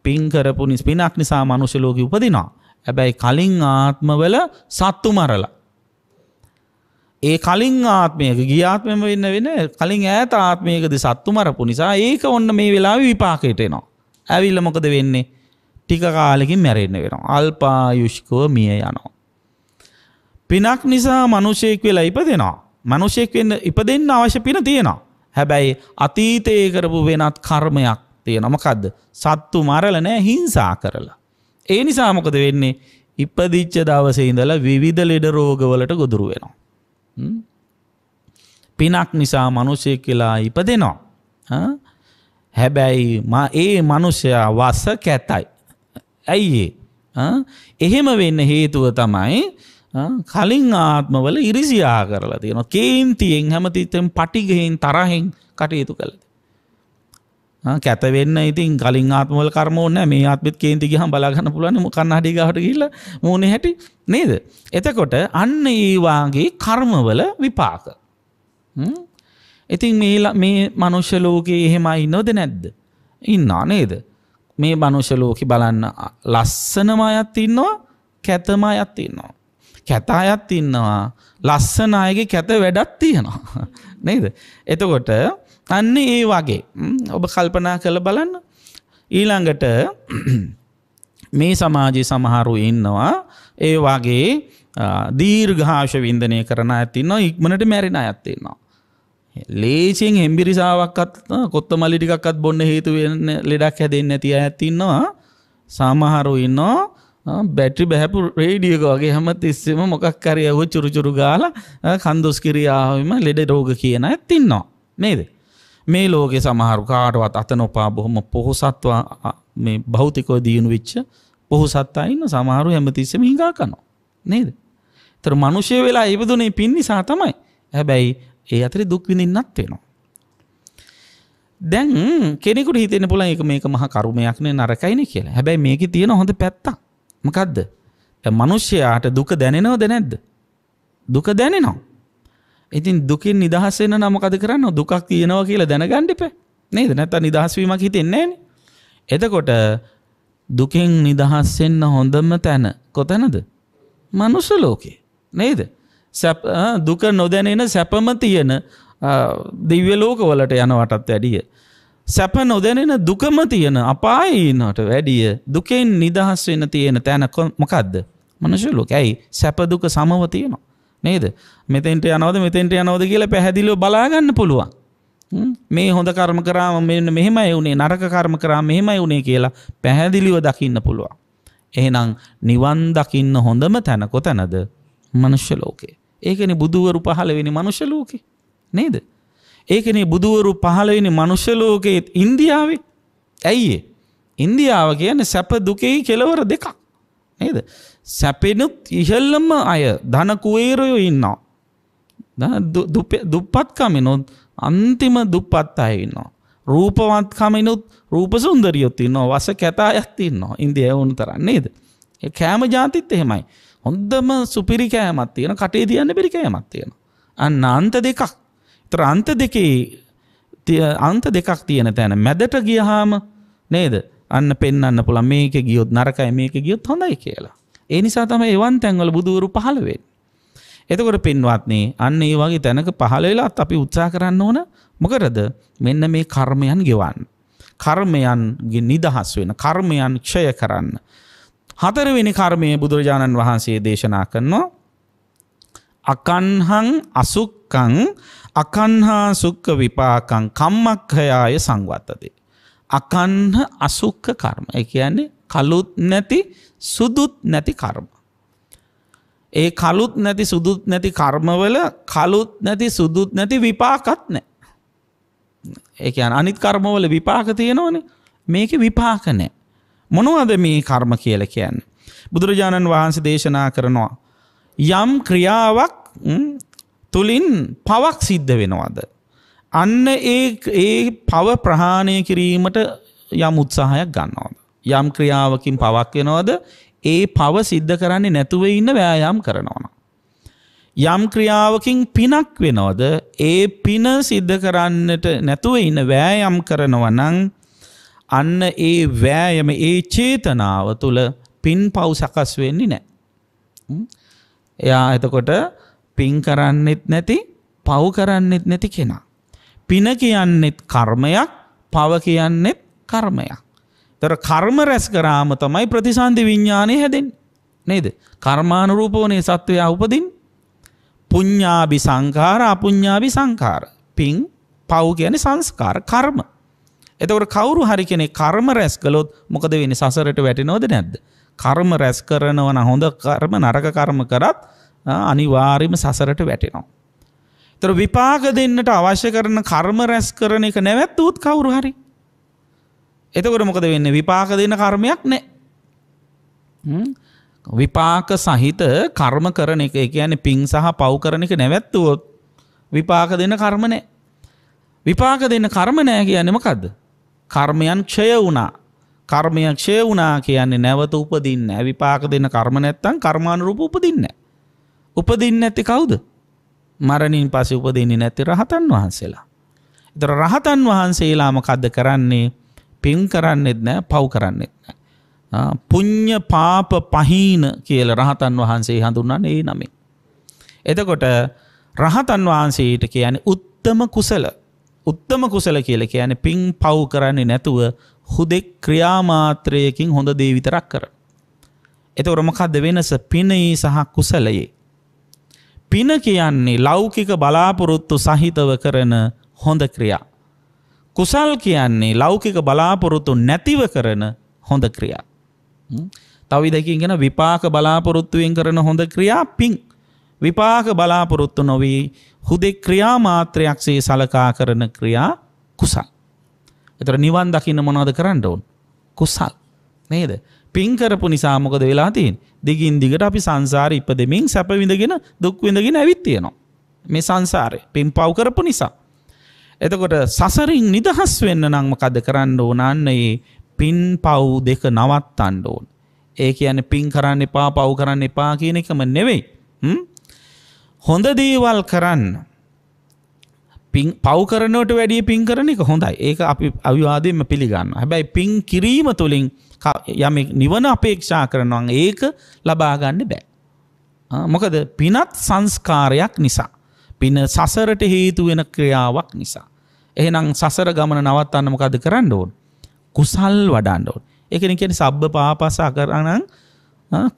S1: පින් කරපු නිසා පිනක් නිසා මනුෂ්‍ය ලෝකෙ උපදිනවා. හැබැයි කලින් ආත්මවල සත්තු මරලා ඒ කලින් ආත්මයක ගියාත්මම වෙන්න වෙන කලින් ඈත ආත්මයකද සත්තු මරපු නිසා ඒක ඔන්න මේ වෙලාව විපාකයට එනවා. ඇවිල්ල මොකද වෙන්නේ ටික කාලෙකින් මැරෙන්න වෙනවා. අල්පායුෂ්කව මිය යනවා. පිනක් නිසා මනුෂයෙක් වෙලා ඉපදෙනවා. මනුෂයෙක් වෙන්න ඉපදෙන්න අවශ්‍ය පින තියෙනවා. හැබැයි අතීතයේ කරපු වෙනත් කර්මයක් තියෙනවා. මොකද්ද? සත්තු මරලා නැහැ හිංසා කරලා. ඒ නිසා මොකද වෙන්නේ? ඉපදිච්ච දවසේ ඉඳලා විවිධ ලෙඩ රෝගවලට ගොදුරු වෙනවා. පිනක් නිසා මිනිසෙක් කියලා ඉපදෙනවා. හැබැයි ඒ මිනිසයා වස කැතයි. ඇයිඒ එහෙම වෙන්න හේතුව තමයි කලින් ආත්මවල ඉරිසියා කරලා තියෙන කේන්තියෙන් හැමතිතෙන් පටිගහෙන් තරහෙන් කටයුතු කළද. කැතවෙන්න ඉතින් කලින් ආත්මවල කර්මෝන්න මේ ආත්මත් කේන්ති ගහම් බලාගන්න පුලන කන්න හඩි ගහට කියල්ල මූුණ හැටි නේද. එතකොට අන්න ඒවාගේ කර්මවල විපාක. ඉතින් මේ මනුෂ්‍ය ලෝකයේ එහෙමයි නොද නැද්ද. ඉන්නා නේද. මේ මනුෂ්‍යලෝක බලන්න ලස්සනම අයත් ඉන්නවා කැතම අයත් ඉන්නවා. කැත අයත් ඉන්නවා ලස්සන අයගේ කැත වැඩත් තියෙනවා. නේද. එතකොට අන්න ඒ වගේ ඔබ කල්පනා කළ බලන්න ඊළඟට මේ සමාජය සමහරු ඉන්නවා ඒ වගේ දීර්ඝාශ වින්දනය කරන ඇතින්නවා ඉක්මනට මැරෙන අයත්තින්නවා. ලේසියෙන් හෙම්බිරිසාාවක්කත් කොත්ත මලි ටිකක්ත් බොන්න හේතු වෙන්න ලෙඩක් හැදෙන්න ඇති ඇතින්නවා සමහරු ඉන්නවා බැටි බැහැපු රේඩියක වගේ හම තිස්සෙම මොකක් හරි ඇහු චුරුචුරු ගාල කන්දොස් කිරියාවම ලෙඩ රෝග කියන ඇතින්නවා නේද මේ ලෝකෙ සමහරු කාටවත් අත නොපා බොහොම පොහොසත්වා මේ භෞතිකෝ දියුණු විච්ච පොහොසත්තා ඉන්න සමහරු හැමතිස්සම හිඟා කනවා නේද තර මනුෂය වෙලා ඉබදුනේ පින් නිසා තමයි හැබැයි ඒ අතරි දුක්විඳින්නත් වෙනවා. දැන් කෙනෙකුට හිතෙන පුළ එක මේක මහ කරුමයක්න නරකයින කියලා හැබැයි මේක තියෙන හොඳ පැත්තා මකක්ද මනුෂ්‍යයාට දුක දැනෙනව දැනැද්ද දුක දැනෙනවා. ඉතින් දුකින් නිදහස්සෙන නමකද කරන්න දුකක් තියෙනවා කියලා දැනගණ්ඩිප නේද නැත්ත නිදහස්වීමක් හිතෙන්නේ එතකොට දුකෙන් නිදහස්සෙන්න හොඳම තැන කොතැනද මනුස ලෝකේ නේද දුක නොදැනෙන සැපම තියෙන දිව්‍යලෝකවලට යනවටත් වැඩිය. සැප නොදැනෙන දුකම තියෙන අපායිනට වැඩිය දුකෙන් නිදහස් වෙන තියෙන තැන මොකක්ද. මනුෂලෝක ඇයි සැපදුක සමව තියෙනවා. නේද මෙතෙන්ට යනවද මෙතෙන්ට යනවද කියලා පැහැදිලිව බලාගන්න පුළුවන්. මේ හොඳ කර්ම කරාම මෙන්න මෙහෙමයි වුණේ නරක කර්ම කරා මෙහෙමයි වුණේ කියලා පැහැදිලිව දකින්න පුළුවන්. එහෙනම් නිවන් දකින්න හොඳම තැන කොතැනද? මනුෂ්‍ය ලෝකේ. ඒකන බුදුවරු පහලවෙනි මනුෂලෝකෙ නේද. ඒකන බුදුවරු පහලවෙනි මනුෂ්‍යලෝකයේත් ඉන්දියාවේ ඇයිඒ. ඉන්දියාව කියන සැප දුකෙහි කෙලවර දෙකක් නේද. සැපෙනුත් ඉහල්ලම අය ධනකුවේරයෝ ඉන්නවා. දුප්පත්කමිනුත් අන්තිම දුප්පත් අයඉන්නවා. රූපවත්කමිනුත් රූපසුන්දරියොත් ඉන්නවා වස කැතා ඇත්තින්නවා ඉන්දිය ඔවුන් තරන්නේද. කෑම ජාතිත් එහෙමයි. හොන්දම සුපිරිකෑමත් තියෙන කටේ තියන්න පිරිකෑමත් තියෙන. අන්න අන්ත දෙකක් තර අන්ත දෙකේ අන්ත දෙකක් තියෙන තැන මැදට ගියහාම නේද අන්න පෙන්න්න පුළ මේක ගියොත් නරකයි මේක ගියොත් හොඳයි කියලා. ඒ නිසා තම එවන් තැන්වල බුදුවරු පහළවෙන්. එතකොට පෙන්වත්න්නේ අන්න ඒ වගේ තැනක පහළවෙලාත් අපි උත්සා කරන්න ඕන මොකරද මෙන්න මේ කර්මයන් ගෙවන්න. කර්මයන්ගේ නිදහස් වෙන කර්මයන් ක්ෂය කරන්න. හතරවෙනි කර්මය බුදුරජාණන් වහන්සේ දේශනා කරනවා. අකන්හං අසුක්කං අකන්හා සුක්ක විපාකං කම්මක්හයාය සංවත්තදේ. අකන්හ අසුක්ක කර්ම එක කියන්නේ කලුත් නැති සුදුත් නැති කර්ම. ඒ කලුත් නැති සුදුත් නැති කර්මවල කලුත් නැති සුදුත් නැති විපාකත් නෑ. ඒක අනිත් කර්මවල විපාක තියෙනවන මේක විපාක නෑ. මොනවද මේ කර්ම කියල කියන්න. බුදුරජාණන් වහන්සේ දේශනා කරනවා. යම් ක්‍රියාවක් තුළින් පවක් සිද්ධ වෙනවාද. අන්න ඒ ඒ පව ප්‍රහාණය කිරීමට යම් උත්සාහයක් ගන්නවාද. යම් ක්‍රියාවකින් පවක් වෙනවද ඒ පව සිද්ධ කරන්නේ නැතුව ඉන්න වෑයම් කරනවන. යම් ක්‍රියාවකින් පිනක් වෙනවද ඒ පින සිද්ධ කරන්නට නැතුව ඉන්න වෑයම් කරනවනං අන්න ඒ වෑයම ඒ චේතනාව තුළ පින් පව් සකස් වෙන්නේ නෑ. එයා එතකොට පින් කරන්නෙත් නැති පව් කරන්නෙත් නැති කෙනා. පින කියන්නෙත් කර්මයක් පව කියන්නෙත් කර්මයක්. තර කර්ම රැස් කරාම තමයි ප්‍රතිසන්ධි විඤ්ඥානය හැදෙන් නේද. කර්මානුරූපෝනේ සත්වයා උපදින් පුඤ්ඥාබි සංකාර අපුඤ්ඥාබි සංකාර පින් පව් කියන සංස්කාර කර්ම. එතකට කවරු හරි කෙනෙ කර්ම රැස් කලොත් මොකද වෙනි සසරට වැටිනෝද නැද්ද. කර්ම රැස් කරනවන හොඳ කර්ම නරක කර්ම කරත් අනිවාරිම සසරට වැටෙනවා. තර විපාග දෙන්නට අවශ්‍ය කරන කර්ම රැස් කරන එක නැවැත් ූත් කවුරු හරි. එතකොට මොකද වෙන්න විපාක දෙන කර්මයක් නෑ. විපාක සහිත කර්ම කරන එක කියන්නේ පින් සහ පව් කරන එක නැවැත්තුවොත් විපාක දෙන කර්මනෑ. විපාක දෙන්න කර්මනෑ කියන්නමකක්ද. කර්මයන් ක්ෂය වුණා. කර්මය ක්ෂය වුණා කියන්නේ නැවත උපදින්න විපාක දෙන කර්ම නැත්තම් කර්මානුරූප උපදින්න. උපදින්න ඇති කවුද? මරණින් පස්සේ උපදින්නේ නැති රහතන් වහන්සේලා. ඒතර රහතන් වහන්සේලා මොකද්ද කරන්නේ? පින් කරන්නේත් නැහැ, පව් කරන්නේත් නැහැ. පුඤ්ඤ පාප පහීන කියලා රහතන් වහන්සේ හඳුන්වන්නේ ඒ නමෙන්. එතකොට රහතන් වහන්සේට කියන්නේ උත්තම කුසල උත්තම කුසල කියල කියන පින් පව් කරන්නේ නැතුව හුදෙක් ක්‍රියාමාත්‍රයකින් හොඳ දේ විතරක් කර. එතකොට මොකක්ද වෙනස පිනයි සහ කුසලයේ. පින කියන්නේ ලෞකික බලාපොරොත්තු සහිතව කරන හොඳ ක්‍රියා. කුසල් කියන්නේ ලෞකික බලාපොරොත්තු නැතිව කරන හොඳ ක්‍රියා. තවි දෙකින්ගෙන විපාක බලාපොරොත්තුවෙන් කරන හොඳ ක්‍රියා පිං. විපාක බලාපොරොත්තු නොවී හුදෙ ක්‍රියා මාත්‍රයක් සේ සලකා කරන ක්‍රියා කුසල්. එතර නිවන් දකින්න මොනවද කරන්න ඕන් කුසල් නේද පින්කරපු නිසා මොකද වෙලා තියෙන් දිගින් දිගට අපි සංසාර ඉප දෙමින් සැපවිඳගෙන දුක්විඳගෙන ඇවිත්තියනවා මේ සංසාරය පින් පව් කරපු නිසා එතකොට සසරින් නිදහස් වෙන්න නංමකද කරන්න ඕනන්න ඒ පින් පව් දෙක නවත් අන්ඩ ඕන් ඒ කියන පින් කරන්න එපා පව් කරන්න එපා කියන එකම නෙවෙයි හොඳ දේවල් කරන්න පින් පවකරනට වැඩිය පින් කරන එක හොඳයි ඒක අපි අවිවාදයම පිළිගන්න හැබැයි පින් කිරීම තුළින් යම නිවන අපේක්ෂා කරනවන් ඒක ලබාගන්න බෑ මොකද පිනත් සංස්කාරයක් නිසා පින සසරට හේතු වෙන ක්‍රියාවක් නිසා එහෙනම් සසර ගමන නවත්තන්න මොකද කරන්න ඕන් කුසල් වඩන්න ඕන් එකන කියෙන සබ්බ පාපස කරනං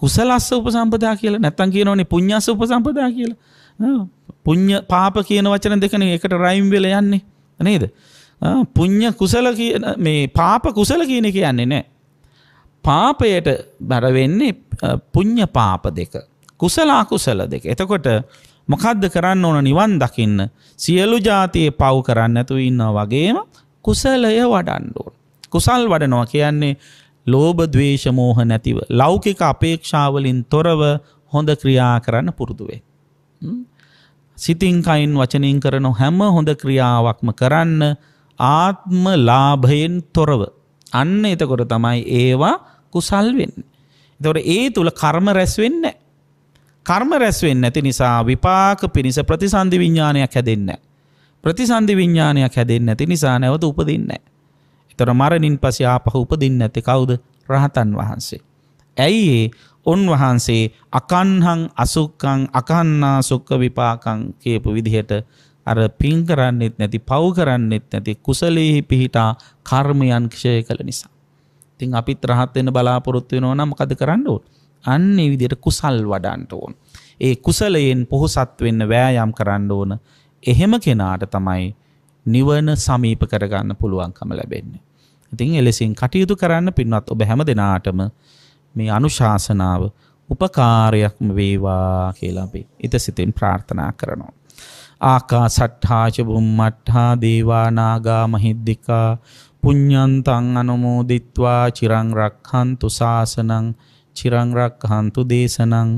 S1: කුසලස්ස උපසම්පදා කියලා නැත්තන් කියනවනේ පුඤ්ඥස උපසම්පදා කියලා පුං්ඥ පාප කියන වචන දෙකන එකට රයිම් වෙල යන්නේ නේද. පුං්ඥ කුසල මේ පාප කුසල කියන එක යන්නේ නෑ. පාපයට බැරවෙන්නේ පුං්ඥ පාප දෙක. කුසලා කුසල දෙක. එතකොට මොකද්ද කරන්න ඕන නිවන් දකින්න සියලු ජාතියේ පව් කරන්න ඇතු ඉන්නා වගේම කුසලය වඩන්ඩෝන්. කුසල් වඩනවා කියන්නේ ලෝබ දවේශමෝහ නැතිව ලෞකික අපේක්ෂාවලින් තොරව හොඳ ක්‍රියා කරන්න පුරුදුවේ. සිතිංකයින් වචනින් කරන හැම හොඳ ක්‍රියාවක්ම කරන්න ආත්ම ලාභයෙන් තොරව. අන්න එතකොට තමයි ඒවා කුසල් වෙන්න. එතකොට ඒ තුළ කර්ම රැස්වෙන්න. කර්ම රැස්වෙන්න ඇති නිසා විපාක පිණිස ප්‍රතිසන්ධි විඤ්ඥානයක් හැදෙන්න. ප්‍රතිසන්ධි විඤ්ඥානයක් හැදෙන්න ඇති නිසා නැවත උපදින්න. එතොට මරණින් පසි ආපහ උපදින්න ඇති කවුද රහතන් වහන්සේ. ඇයි ඒ උන්වහන්සේ අකන්හං අසුක්කං අකන්නා සුක්ක විපාකං කියපු විදිහට අර පින් කරන්නෙත් නැති පව් කරන්නෙත් නැති කුසලෙහි පිහිටා කර්මයන් ක්ෂය කළ නිසා. ඉතින් අපිත් රහත් වෙන්න බලාපොරොත්තු වෙනවා නම් මොකද කරන්න ඕන? අන්න ඒ විදිහට කුසල් වඩන්න ඕන. ඒ කුසලයෙන් පොහොසත් වෙන්න වෑයම් කරන්න ඕන. එහෙම කෙනාට තමයි නිවන සමීප කරගන්න පුළුවන්කම ලැබෙන්නේ. ඉතින් එලෙසින් කටයුතු කරන්න පින්වත් ඔබ හැම දෙනාටම මේ අනුශාසනාව උපකාරයක්ම වේවා කියලා අපි ඉතසිතින් ප්‍රාර්ථනා කරනවා. ආකාසට්ඨාච බුම්මට්ඨා දේවානාගා මහිද්దికා පුඤ්ඤන්තං අනුමෝදිත්වා චිරං රක්ඛන්තු සාසනං චිරං රක්ඛන්තු දේශනං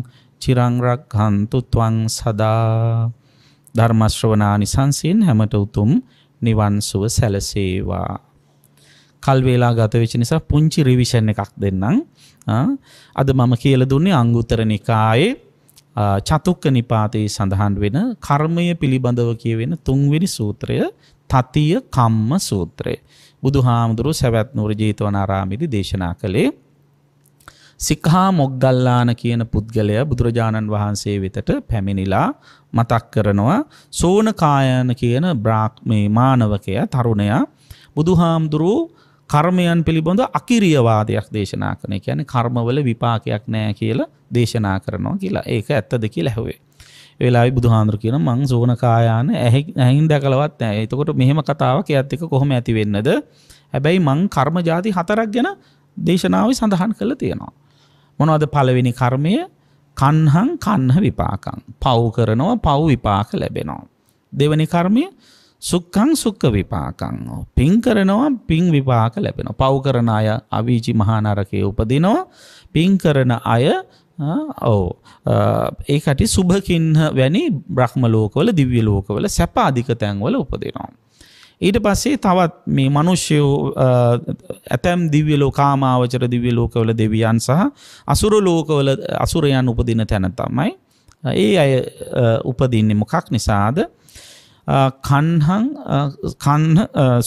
S1: චිරං රක්ඛන්තු ත්වං සදා ධර්ම ශ්‍රවණානි සංසීන් හැමත උතුම් නිවන් සුව සැලසේවා කල් වේලා ගත වෙච්ච නිසා පුංචි රිවිෂන් එකක් දෙන්නම් අද මම කියල දුන්නේ අංගුතර නිකායේ චතුක්ක නිපාතයේ සඳහන් වෙන කර්මය පිළිබඳව කියවෙන තුන්වෙනි සූත්‍රය තතිය කම්ම සූත්‍රය. බුදු හාමුදුරු සැවැත් නුර ජීතවනාරාමිදි දේශනා කළේ. සික්හා මොග්ගල්ලාන කියන පුද්ගලය බුදුරජාණන් වහන්සේ වෙතට පැමිණිලා මතක් කරනවා සෝනකායන කියන බ්‍රාක්්මේ මානවකය තරුණයා බුදුහාමුදුරුව කර්මයන් පිළිබඳ අකිරියවාදයක් දේශනා කන යැන කර්මවල විපාකයක් නෑ කියලා දේශනා කරනවා කියලා ඒක ඇත්තද කිය ලැහවේ. වෙලායි බුදුහාන්දුර කියන මං සෝනකායාන ඇහින් දැකලවත් නෑ එතකොට මෙහෙම කතාවක් ඇත්තක කොහොම ඇතිවෙන්නද හැබැයි මං කර්ම ජාති හතරක් ගැන දේශනාව සඳහන් කළ තියෙනවා. මොනවද පලවෙනි කර්මය කන්හං කන්න විපාකං පව් කරනවා පව් විපාක ලැබෙනවා. දෙවනි කර්මය සුක්කං සුක්ක විපාකං පින් කරනවා පින් විපාක ලැබෙනවා. පව් කරන අය අවීචි මහා නරකයේ උපදිනවා. පින් කරන අය ඔව් ඒ කටි සුභකින්හ වැනි බ්‍රහ්ම ලෝකවල දිව්‍ය ලෝකවල සැප අධික තැන්වල උපදිනවා. ඊට පස්සේ තවත් මේ මිනිස්යෝ ඇතම් දිව්‍ය ලෝකාමාවචර දිව්‍ය ලෝකවල දෙවියන් සහ අසුර ලෝකවල අසුරයන් උපදින තැන තමයි. ඒ අය උපදින්නේ මොකක් නිසාද? කන්හං කන්න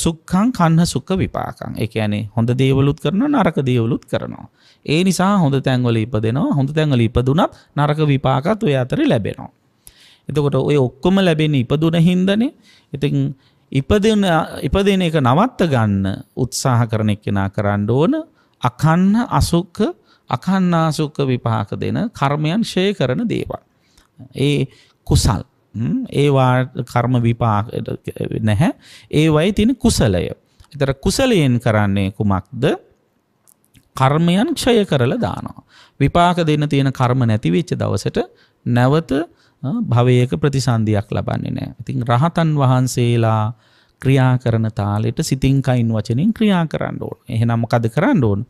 S1: සුක්කං කන්න සුක්ක විපාකං එක ඇනේ හොඳ දේවලුත් කරන නරක දේවලුත් කරනවා. ඒ නිසා හොඳ තැන්වල ඉපදෙනවා හොඳ තැන්වල ඉපදුනත් නරක විපාකත් ඔය අතර ලැබෙනවා. එතකොට ඔය ඔක්කොම ලැබෙන ඉපදුන හින්දනේ ඉතින් ඉපදෙන ඉපදෙන එක නවත්ත ගන්න උත්සාහ කරන එක්කෙනා කරන්න ඕන අකන්න අසුක්ක අකන්නාසුක්ක විපාක දෙන කර්මයන් ෂය කරන දේවල්. ඒ කුසල් ඒවා කර්ම විපාක නැහැ ඒවයි තියෙන කුසලය. එතර කුසලයෙන් කරන්නේ කුමක්ද? කර්මයන් ක්ෂය කරලා දානවා. විපාක දෙන්න තියෙන කර්ම නැති වෙච්ච දවසට නැවත භවයක ප්‍රතිසන්දියක් ලබන්නේ නැහැ. ඉතින් රහතන් වහන්සේලා ක්‍රියා කරන තාලෙට සිතින් කයින් වචනින් ක්‍රියා කරන්න ඕන. එහෙනම් මොකද කරන්න ඕන?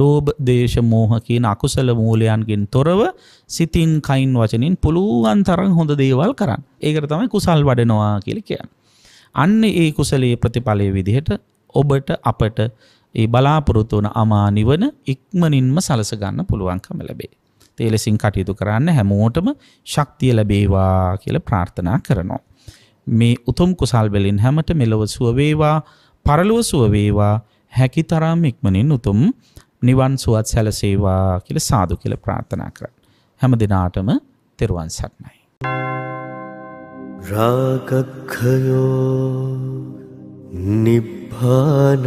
S1: ලෝභ, දේශ, මෝහ කියන අකුසල මූලයන්ගෙන් තොරව සිතින් කයින් වචනින් පුළුවන් තරම් හොඳ දේවල් කරන්න. ඒකට තමයි කුසල් වඩනවා කියලා කියන්නේ. අන්න ඒ කුසලයේ ප්‍රතිඵලයේ විදිහට ඔබට අපට ඒ බලාපොරොත්තු වන අමා නිවන ඉක්මනින්ම සලස ගන්න පුළුවන්කම ලැබේ. තේලෙසින් කටයුතු කරන්න හැමෝටම ශක්තිය ලැබේවා කියලා ප්‍රාර්ථනා කරනවා. මේ උතුම් කුසල් වලින් හැමත මෙලව සුව වේවා පරලොව සුව වේවා හැකි තරම් ඉක්මනින් උතුම් නිවන් සුවත් සැලසේවා කියලා සාදු කියලා ප්‍රාර්ථනා කරා හැම දිනාටම තෙරුවන් සරණයි රාගක්ඛයෝ
S2: නිබ්බානං